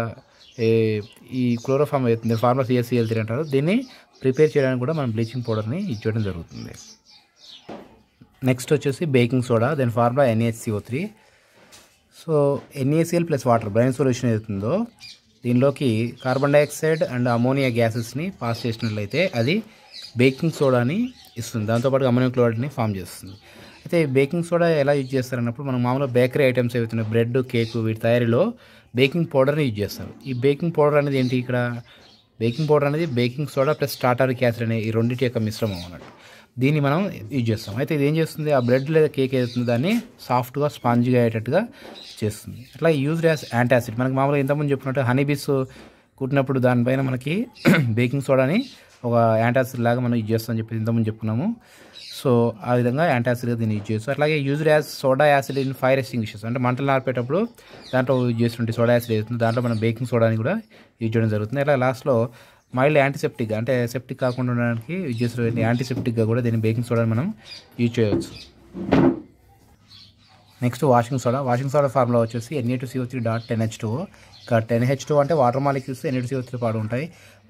ఈ క్లోరోఫామ్ అవుతుంది ఫార్మర్స్ సిఎస్సిఎల్ త్రీ అంటారు దీన్ని ప్రిపేర్ చేయడానికి కూడా మనం బ్లీచింగ్ పౌడర్ని ఇచ్చేయడం జరుగుతుంది నెక్స్ట్ వచ్చేసి baking soda then formula NaCO three so NaCl plus water brine solution ఏదైతుందో దీనిలోకి కార్బన్ డైఆక్సైడ్ అండ్ అమోనియా గ్యాసెస్ని పాస్ చేసినట్లయితే అది బేకింగ్ సోడాని ఇస్తుంది దాంతోపాటు అమోనియం క్లోరైడ్ని ఫామ్ చేస్తుంది అయితే బేకింగ్ సోడా ఎలా యూజ్ చేస్తారన్నప్పుడు మనం మామూలుగా బేకరీ ఐటమ్స్ ఏవైతే బ్రెడ్ కేక్ వీటి తయారీలో బేకింగ్ పౌడర్ని యూజ్ చేస్తారు ఈ బేకింగ్ పౌడర్ అనేది ఏంటి ఇక్కడ బేకింగ్ పౌడర్ అనేది బేకింగ్ సోడా ప్లస్ స్టార్టర్ క్యాసర్ అనే ఈ రెండింటి యొక్క మిశ్రమం అన్నట్టు దీన్ని మనం యూజ్ చేస్తాం అయితే ఇది ఏం చేస్తుంది ఆ బ్రెడ్ లేదా కేక్ ఏదైతుందో దాన్ని సాఫ్ట్గా స్పాంజ్గా అయ్యేటట్టుగా చేస్తుంది అట్లా యూజ్ యాజ్ యాంటాసిడ్ మనకి మామూలుగా ఇంతకుముందు చెప్పినట్టు హనీబీస్ కుట్టినప్పుడు దానిపైన మనకి బేకింగ్ సోడాని ఒక యాంటాసిడ్ లాగా మనం యూజ్ చేస్తామని చెప్పి ఇంతకుముందు చెప్పుకున్నాము సో ఆ విధంగా యాంటాసిడ్గా దీన్ని యూజ్ చేస్తాం అట్లాగే used as soda acid in fire extinguishers అంటే మంటలు నార్పేటప్పుడు దాంట్లో యూజ్ చేస్తుంటే సోడా యాసిడ్ వేస్తుంది దాంట్లో మనం బేకింగ్ సోడాని కూడా యూజ్ చేయడం జరుగుతుంది అలా లాస్ట్లో మైల్డ్ యాంటీసెప్టిక్ అంటే సెప్టిక్ కాకుండా ఉండడానికి యూజ్ చేసిన యాంటీసెప్టిక్గా కూడా దీన్ని బేకింగ్ సోడాని మనం యూజ్ చేయవచ్చు next washing soda washing soda formula వచ్చేసి Na two CO three dot ten H two ఇంకా టెన్ హెచ్ టూ అంటే water molecules Na two CO three పాడు ఉంటాయి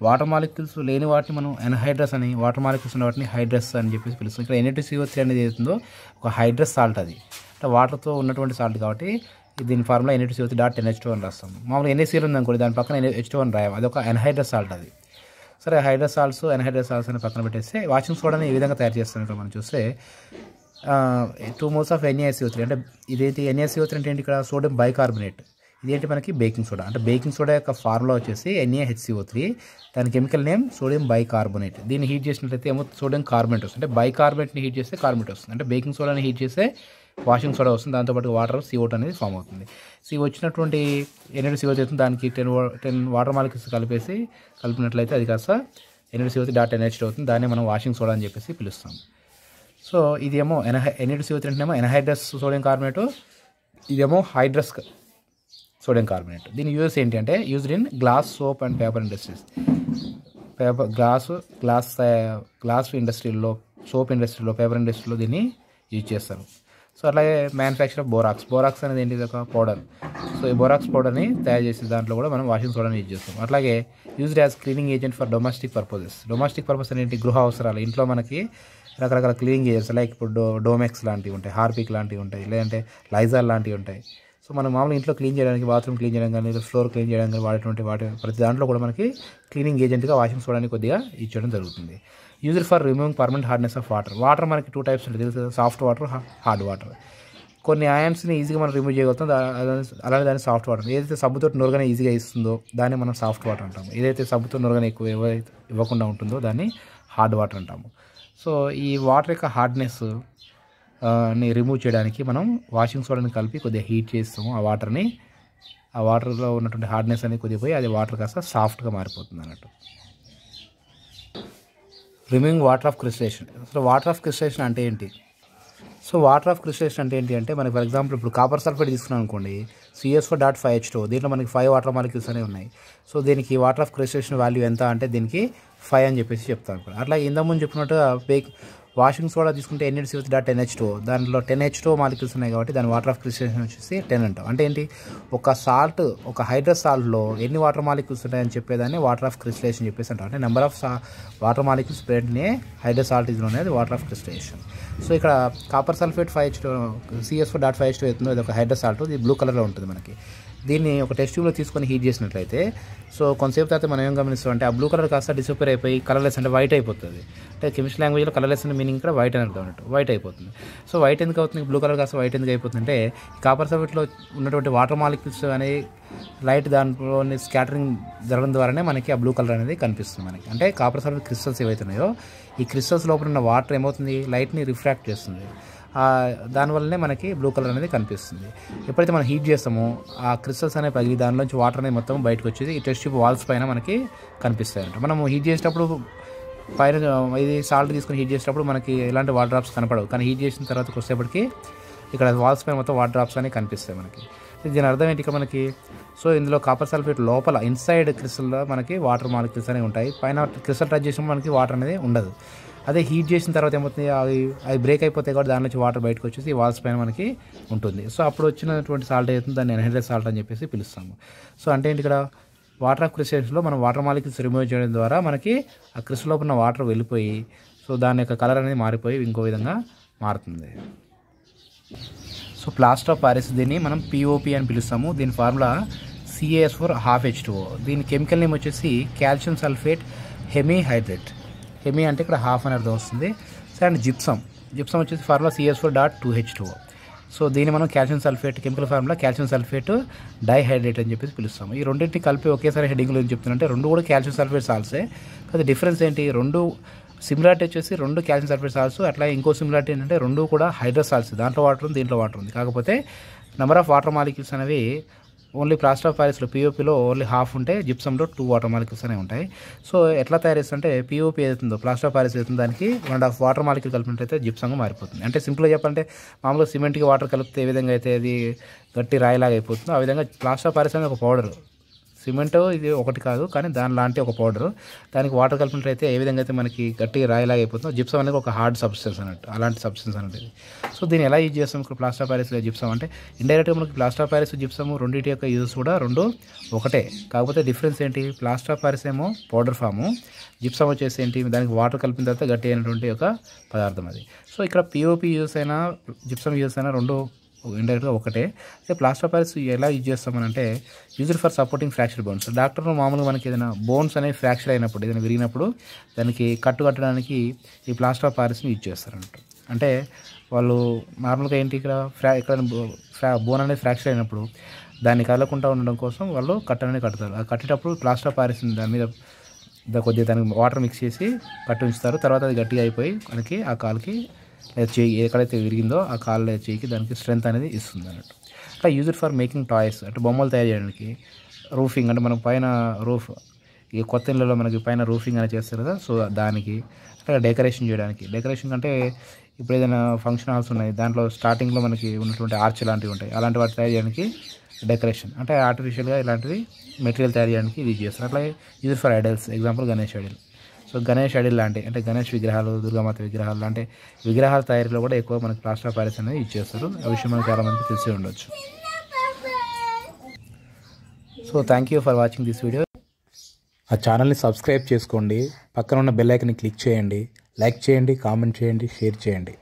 వాటర్ మాలిక్యూల్స్ లేని వాటిని మనం ఎన్హైడ్రస్ అని వాటర్ మాలిక్యూల్స్ ఉన్న వాటిని హైడ్రస్ అని చెప్పేసి పిలుస్తాం ఇక్కడ ఎన్ఏటీసీఓ త్రీ అనేది ఏదైతుందో ఒక హైడ్రస్ సాల్ట్ అది అంటే వాటర్తో ఉన్నటువంటి సాల్ట్ కాబట్టి దీని formula NaTCO three dot NH two అని రాస్తాం మామూలుగా ఉంది అనుకోండి దాని పక్కన ఎన్హెచ్ టూ అని రాయం ఒక ఎన్హైడ్రస్ సాల్ట్ అది సరే హైడ్రస్ సాల్ట్స్ ఎన్హైడ్రస్ సాల్ట్స్ అని పక్కన పెట్టేస్తే వాషింగ్ సోడాని ఈ విధంగా తయారు చేస్తున్నట్టు మనం చూస్తే two moles of NaCO three అంటే ఇదేంటి ఎన్ఏసీఓ త్రీ అంటే ఏంటి ఇక్కడ సోడియం బైకార్బోనేట్ ఇదేంటి మనకి బేకింగ్ సోడా అంటే బేకింగ్ సోడా యొక్క ఫార్ములా వచ్చేసి ఎన్ఏహెచ్సిఓ త్రీ దాని కెమికల్ నేమ్ సోడియం బైకార్బోనేట్ దీన్ని హీట్ చేసినట్లయితే ఏమో సోడియం కార్బోనేట్ వస్తుంది అంటే బైకార్బోనేట్ని హీట్ చేస్తే కార్బోనేట్ వస్తుంది అంటే బేకింగ్ సోడాని హీట్ చేస్తే వాషింగ్ సోడా వస్తుంది దాంతోపాటు వాటర్ సిఓట్ అనేది ఫామ్ అవుతుంది సీ వచ్చినటువంటి ఎన్ఎడు సిఓ చేస్తుంది దానికి టెన్ టెన్ వాటర్ మాలిక్స్ కలిపేసి కలిపినట్లయితే అది కాస్త ఎన్ఎడు సిఓ డాట్ ఎన్హెచ్ అవుతుంది దాన్ని మనం వాషింగ్ సోడా అని చెప్పేసి పిలుస్తాం సో ఇదేమో ఎనహై ఎన్ఎడు సిఓ తింటేనేమో అంటేనేమో ఎన్హైడ్రస్ సోడియం కార్బోనేటు ఇదేమో హైడ్రస్ సోడియం కార్బోనేట్ దీని యూజెస్ ఏంటి అంటే used in glass soap and paper industries paper glass glass glass ఇండస్ట్రీలో సోప్ ఇండస్ట్రీలో పేపర్ ఇండస్ట్రీలో దీన్ని యూజ్ చేస్తారు సో అలాగే మ్యానుఫ్యాక్చర్ ఆఫ్ బోరాక్స్ బోరాక్స్ అనేది ఏంటి ఒక పౌడర్ సో ఈ బోరాక్స్ పౌడర్ని తయారు చేసే దాంట్లో కూడా మనం వాషింగ్ సోడాని యూజ్ చేస్తాం అట్లాగే used as cleaning agent for domestic purposes domestic purpose అనేది గృహ అవసరాలు ఇంట్లో మనకి రకరకాల క్లీనింగ్ ఏజెంట్స్ లైక్ ఇప్పుడు డో డోమెక్స్ లాంటివి ఉంటాయి హార్పిక్ లాంటివి ఉంటాయి లేదంటే లైజాల్ లాంటివి ఉంటాయి సో మనం మామూలుగా ఇంట్లో క్లీన్ చేయడానికి బాత్రూమ్ క్లీన్ చేయడం కానీ ఫ్లోర్ క్లీన్ చేయడం కానీ వాడేటువంటి వాటి ప్రతి దాంట్లో కూడా మనకి క్లీనింగ్ ఏజెంట్గా వాషింగ్ సోడాని కొద్దిగా ఇచ్చడం జరుగుతుంది user for removing permanent hardness of water water మనకి టూ టైప్స్ ఉంటాయి తెలుసు సాఫ్ట్ వాటర్ హార్డ్ వాటర్ కొన్ని ఆయన్స్ని ఈజీగా మనం రిమూవ్ చేయగలుగుతాం అలానే దాన్ని సాఫ్ట్ వాటర్ ఏదైతే సబ్బుతో నొరగానే ఈజీగా ఇస్తుందో దాన్ని మనం సాఫ్ట్ వాటర్ అంటాము ఏదైతే సబ్బుతో నొరగానే ఎక్కువ ఇవ్వకుండా ఉంటుందో దాన్ని హార్డ్ వాటర్ అంటాము సో ఈ వాటర్ యొక్క హార్డ్నెస్ ని రిమూవ్ చేయడానికి మనం వాషింగ్ సోడాని కలిపి కొద్దిగా హీట్ చేస్తాము ఆ వాటర్ని ఆ వాటర్లో ఉన్నటువంటి హార్డ్నెస్ అనేది కొద్దిగా అది వాటర్ కాస్త సాఫ్ట్గా మారిపోతుంది అన్నట్టు రిమూవింగ్ వాటర్ ఆఫ్ క్రిస్టేషన్ అసలు వాటర్ ఆఫ్ క్రిస్టేషన్ అంటే ఏంటి సో వాటర్ ఆఫ్ క్రిస్టేషన్ అంటే ఏంటి అంటే మనకి ఫర్ ఎగ్జాంపుల్ ఇప్పుడు కాపర్ సల్ఫేట్ తీసుకున్నాం అనుకోండి CS four dot five H two దీంట్లో మనకి ఫైవ్ వాటర్ మాలిక్యూల్స్ అనేవి ఉన్నాయి సో దీనికి వాటర్ ఆఫ్ క్రిస్టేషన్ వాల్యూ ఎంత అంటే దీనికి ఫైవ్ అని చెప్పేసి చెప్తాను అట్లా ఇంతకుముందు చెప్పినట్టు బేక్ వాషింగ్ సోడా తీసుకుంటే ఎన్ఎడ్ సివస్ డాట్ టెన్ టూ దాంట్లో టెన్ హెచ్ టూ మాలిక్యూల్స్ ఉన్నాయి కాబట్టి దాని వాటర్ ఆఫ్ క్రిస్టేషన్ వచ్చేసి టెన్ అంటాం అంటే ఏంటి ఒక సాల్ట్ ఒక హైడ్రస్ సాల్ట్లో ఎన్ని వాటర్ మాలిక్యూల్స్ ఉన్నాయని చెప్పేదాన్ని వాటర్ ఆఫ్ క్రిస్టేషన్ చెప్పేసి అంటాం అంటే నెంబర్ ఆఫ్ వాటర్ మాలిక్యూల్స్ పెరిగినే హైడ్రస్ సాల్ట్ ఇది ఉన్నది వాటర్ ఆఫ్ క్రిస్టేషన్ సో ఇక్కడ copper sulphate five H two CSO dot five H two అవుతుందో ఇది ఒక హైడ్రస్ సాల్ట్ ఇది బ్లూ కలర్లో ఉంటుంది మనకి దీన్ని ఒక టెస్ట్ ట్యూబ్లో తీసుకొని హీట్ చేసినట్లయితే సో కొంతసేపు తర్వాత మనం ఏం గమనిస్తాం అంటే ఆ బ్లూ కలర్ కాస్త డిసపేర్ అయిపోయి కలర్లెస్ అంటే వైట్ అయిపోతుంది అంటే కెమిస్ట్రీ లాంగ్వేజ్లో కలర్లెస్ అనే మీనింగ్ ఇక్కడ వైట్ అని అర్థం వైట్ అయిపోతుంది సో వైట్ ఎందుకు అవుతుంది బ్లూ కలర్ కాస్త వైట్ ఎందుకు అంటే కాపర్ సబ్జెక్ట్లో ఉన్నటువంటి వాటర్ మాలిక్యూల్స్ అనేవి లైట్ దాంట్లోని స్కాటరింగ్ జరగడం ద్వారానే మనకి ఆ బ్లూ కలర్ అనేది కనిపిస్తుంది మనకి అంటే కాపర్ సల్ఫేట్ క్రిస్టల్స్ ఏవైతున్నాయో ఈ క్రిస్టల్స్ లోపల ఉన్న వాటర్ ఏమవుతుంది లైట్ని రిఫ్రాక్ట్ చేస్తుంది దానివల్లనే మనకి బ్లూ కలర్ అనేది కనిపిస్తుంది ఎప్పుడైతే మనం హీట్ చేస్తామో ఆ క్రిస్టల్స్ అనే పగిలి దానిలోంచి వాటర్ అనేది మొత్తం బయటకు వచ్చేది ఈ టెస్ట్ వాల్స్ పైన మనకి కనిపిస్తాయి అనమాట మనం హీట్ చేసేటప్పుడు పైన ఇది సాల్ట్ తీసుకుని హీట్ చేసేటప్పుడు మనకి ఎలాంటి వాటర్ డ్రాప్స్ కనపడవు కానీ హీట్ చేసిన తర్వాత వచ్చేప్పటికి ఇక్కడ వాల్స్ పైన మొత్తం వాటర్ డ్రాప్స్ అనేవి కనిపిస్తాయి మనకి దీని అర్థం ఏంటి మనకి సో ఇందులో కాపర్ సల్ఫేట్ లోపల ఇన్సైడ్ క్రిస్టల్లో మనకి వాటర్ మాలిక్యూల్స్ అనేవి ఉంటాయి పైన క్రిస్టల్ టచ్ చేసినప్పుడు మనకి వాటర్ అనేది ఉండదు అదే హీట్ చేసిన తర్వాత ఏమవుతుంది అది అది బ్రేక్ అయిపోతే కాబట్టి దాని నుంచి వాటర్ బయటకు వచ్చేసి వాల్స్ పైన మనకి ఉంటుంది సో అప్పుడు వచ్చినటువంటి సాల్ట్ అవుతుంది దాన్ని ఎన్హైడ్రేట్ సాల్ట్ అని చెప్పేసి పిలుస్తాము సో అంటే ఏంటి ఇక్కడ వాటర్ అక్రిసేషన్లో మనం వాటర్ మాలిక్యూల్స్ రిమూవ్ చేయడం ద్వారా మనకి ఆ క్రిస్లోపు ఉన్న వాటర్ వెళ్ళిపోయి సో దాని యొక్క కలర్ అనేది మారిపోయి ఇంకో విధంగా మారుతుంది సో ప్లాస్టర్ ఆఫ్ ప్యారిస్ దీన్ని మనం పిఓపి అని పిలుస్తాము దీని formula CaS four half H two దీని కెమికల్ నేమ్ వచ్చేసి కాల్షియం సల్ఫేట్ హెమీహైడ్రేట్ హెమీ అంటే ఇక్కడ హాఫ్ అని అర్థం వస్తుంది సో అండ్ జిప్సమ్ జిప్సమ్ వచ్చేసి formula CS four dot two H two so దీన్ని మనం calcium sulphate chemical formula calcium sulphate dihydrate అని చెప్పేసి పిలుస్తాము ఈ రెండింటిని కలిపి ఒకేసారి హెడింగ్లో ఏం చెప్తున్నంటే రెండు కూడా కాల్షియం సల్ఫేట్ సాల్సే కాదు డిఫరెన్స్ ఏంటి రెండు సిమిలారిటీ వచ్చేసి రెండు కాల్షియం సల్ఫేట్ సాల్స్ అట్లా ఇంకో సిమిలారిటీ ఏంటంటే రెండు కూడా హైడ్రో సాల్స్ దాంట్లో వాటర్ ఉంది దీంట్లో వాటర్ ఉంది కాకపోతే నెంబర్ ఆఫ్ వాటర్ మాలిక్యూల్స్ అనేవి ఓన్లీ ప్లాస్టర్ ఆఫ్ ప్యారిస్లో పీఓపీలో ఓన్లీ హాఫ్ ఉంటే జిప్సంలో టూ వాటర్ మాలిక్యూల్స్ అనే ఉంటాయి సో ఎట్లా తయారు చేస్తుంటే పీఓపీ ఏదైతుందో ప్లాస్టర్ ఆఫ్ ప్యారిస్ ఏదైతుందో దానికి వన్ ఆఫ్ వాటర్ మాలిక్యూల్ కలిపినట్టయితే జిప్సంగా మారిపోతుంది అంటే సింపుల్గా చెప్పాలంటే మామూలుగా సిమెంట్కి వాటర్ కలిపితే ఏ విధంగా అయితే అది గట్టి రాయిలాగా అయిపోతుందో ఆ విధంగా ప్లాస్టర్ ఆఫ్ ప్యారిస్ అనేది ఒక పౌడర్ సిమెంట్ ఇది ఒకటి కాదు కానీ దాని లాంటి ఒక పౌడర్ దానికి వాటర్ కలిపినట్లయితే అయితే ఏ విధంగా అయితే మనకి గట్టిగా రాయలాగా అయిపోతుందో జిప్సం అనేది ఒక హార్డ్ సబ్స్టెన్స్ అన్నట్టు అలాంటి సబ్స్టెన్స్ అన్నట్టు ఇది సో దీన్ని ఎలా యూజ్ చేస్తాం ఇక్కడ ప్లాస్టర్ ప్యారిస్లో జిప్సం అంటే ఇండైరెక్ట్గా మనకి ప్లాస్టర్ ప్యారిస్ జిప్సము రెండింటి యొక్క యూజ్ కూడా రెండు ఒకటే కాకపోతే డిఫరెన్స్ ఏంటి ప్లాస్టర్ ప్యారిస్ ఏమో పౌడర్ ఫాము జిప్సం వచ్చేసి ఏంటి దానికి వాటర్ కలిపిన తర్వాత గట్టి అయినటువంటి ఒక పదార్థం అది సో ఇక్కడ పిఓపి యూస్ అయినా జిప్సం యూస్ అయినా రెండు ఇండైరెక్ట్గా ఒకటే అయితే ప్లాస్టర్ ప్యారిస్ ఎలా యూజ్ అంటే used for supporting fracture bones doctor మామూలుగా మనకి ఏదైనా బోన్స్ అనేవి ఫ్రాక్చర్ అయినప్పుడు ఏదైనా విరిగినప్పుడు దానికి కట్టు కట్టడానికి ఈ ప్లాస్టర్ ఆఫ్ ప్యారిస్ని యూజ్ చేస్తారంట అంటే వాళ్ళు నార్మల్గా ఏంటి ఇక్కడ ఫ్రా ఇక్కడ బోన్ అనేది ఫ్రాక్చర్ అయినప్పుడు దాన్ని కదలకుండా ఉండడం కోసం వాళ్ళు కట్ట అనేది కడతారు అది కట్టేటప్పుడు ప్లాస్టర్ ఆఫ్ ప్యారిస్ దాని మీద కొద్దిగా దానికి వాటర్ మిక్స్ చేసి కట్టు ఉంచుతారు తర్వాత అది గట్టిగా అయిపోయి మనకి ఆ కాలుకి చేయి ఎక్కడైతే విరిగిందో ఆ కాళ్ళ చేయికి దానికి స్ట్రెంత్ అనేది ఇస్తుంది అన్నట్టు అట్లా యూజ్డ్ ఫర్ మేకింగ్ టాయ్స్ అంటే బొమ్మలు తయారు చేయడానికి రూఫింగ్ అంటే మనం పైన రూఫ్ ఈ కొత్త ఇళ్ళలో మనకి పైన రూఫింగ్ అనేది చేస్తారు కదా సో దానికి అట్లా డెకరేషన్ చేయడానికి డెకరేషన్ అంటే ఇప్పుడు ఏదైనా ఫంక్షన్ హాల్స్ ఉన్నాయి దాంట్లో స్టార్టింగ్లో మనకి ఉన్నటువంటి ఆర్చ్ లాంటివి ఉంటాయి అలాంటి వాటి తయారు చేయడానికి డెకరేషన్ అంటే ఆర్టిఫిషియల్గా ఇలాంటివి మెటీరియల్ తయారు చేయడానికి ఇది చేస్తారు అట్లా ఇది for idols example Ganesh idol so Ganesh అడి లాంటి అంటే గణేష్ విగ్రహాలు దుర్గామాత విగ్రహాలు లాంటి విగ్రహాల తయారీలో కూడా ఎక్కువ మనకి ప్లాస్టర్ ఆఫ్ ప్యారిస్ అనేది ఇచ్చేస్తారు ఆ విషయం మనకు మంది తెలిసి ఉండొచ్చు so thank you for watching this video ఆ ఛానల్ని సబ్స్క్రైబ్ చేసుకోండి పక్కన ఉన్న బెల్లైకన్ క్లిక్ చేయండి లైక్ చేయండి కామెంట్ చేయండి షేర్ చేయండి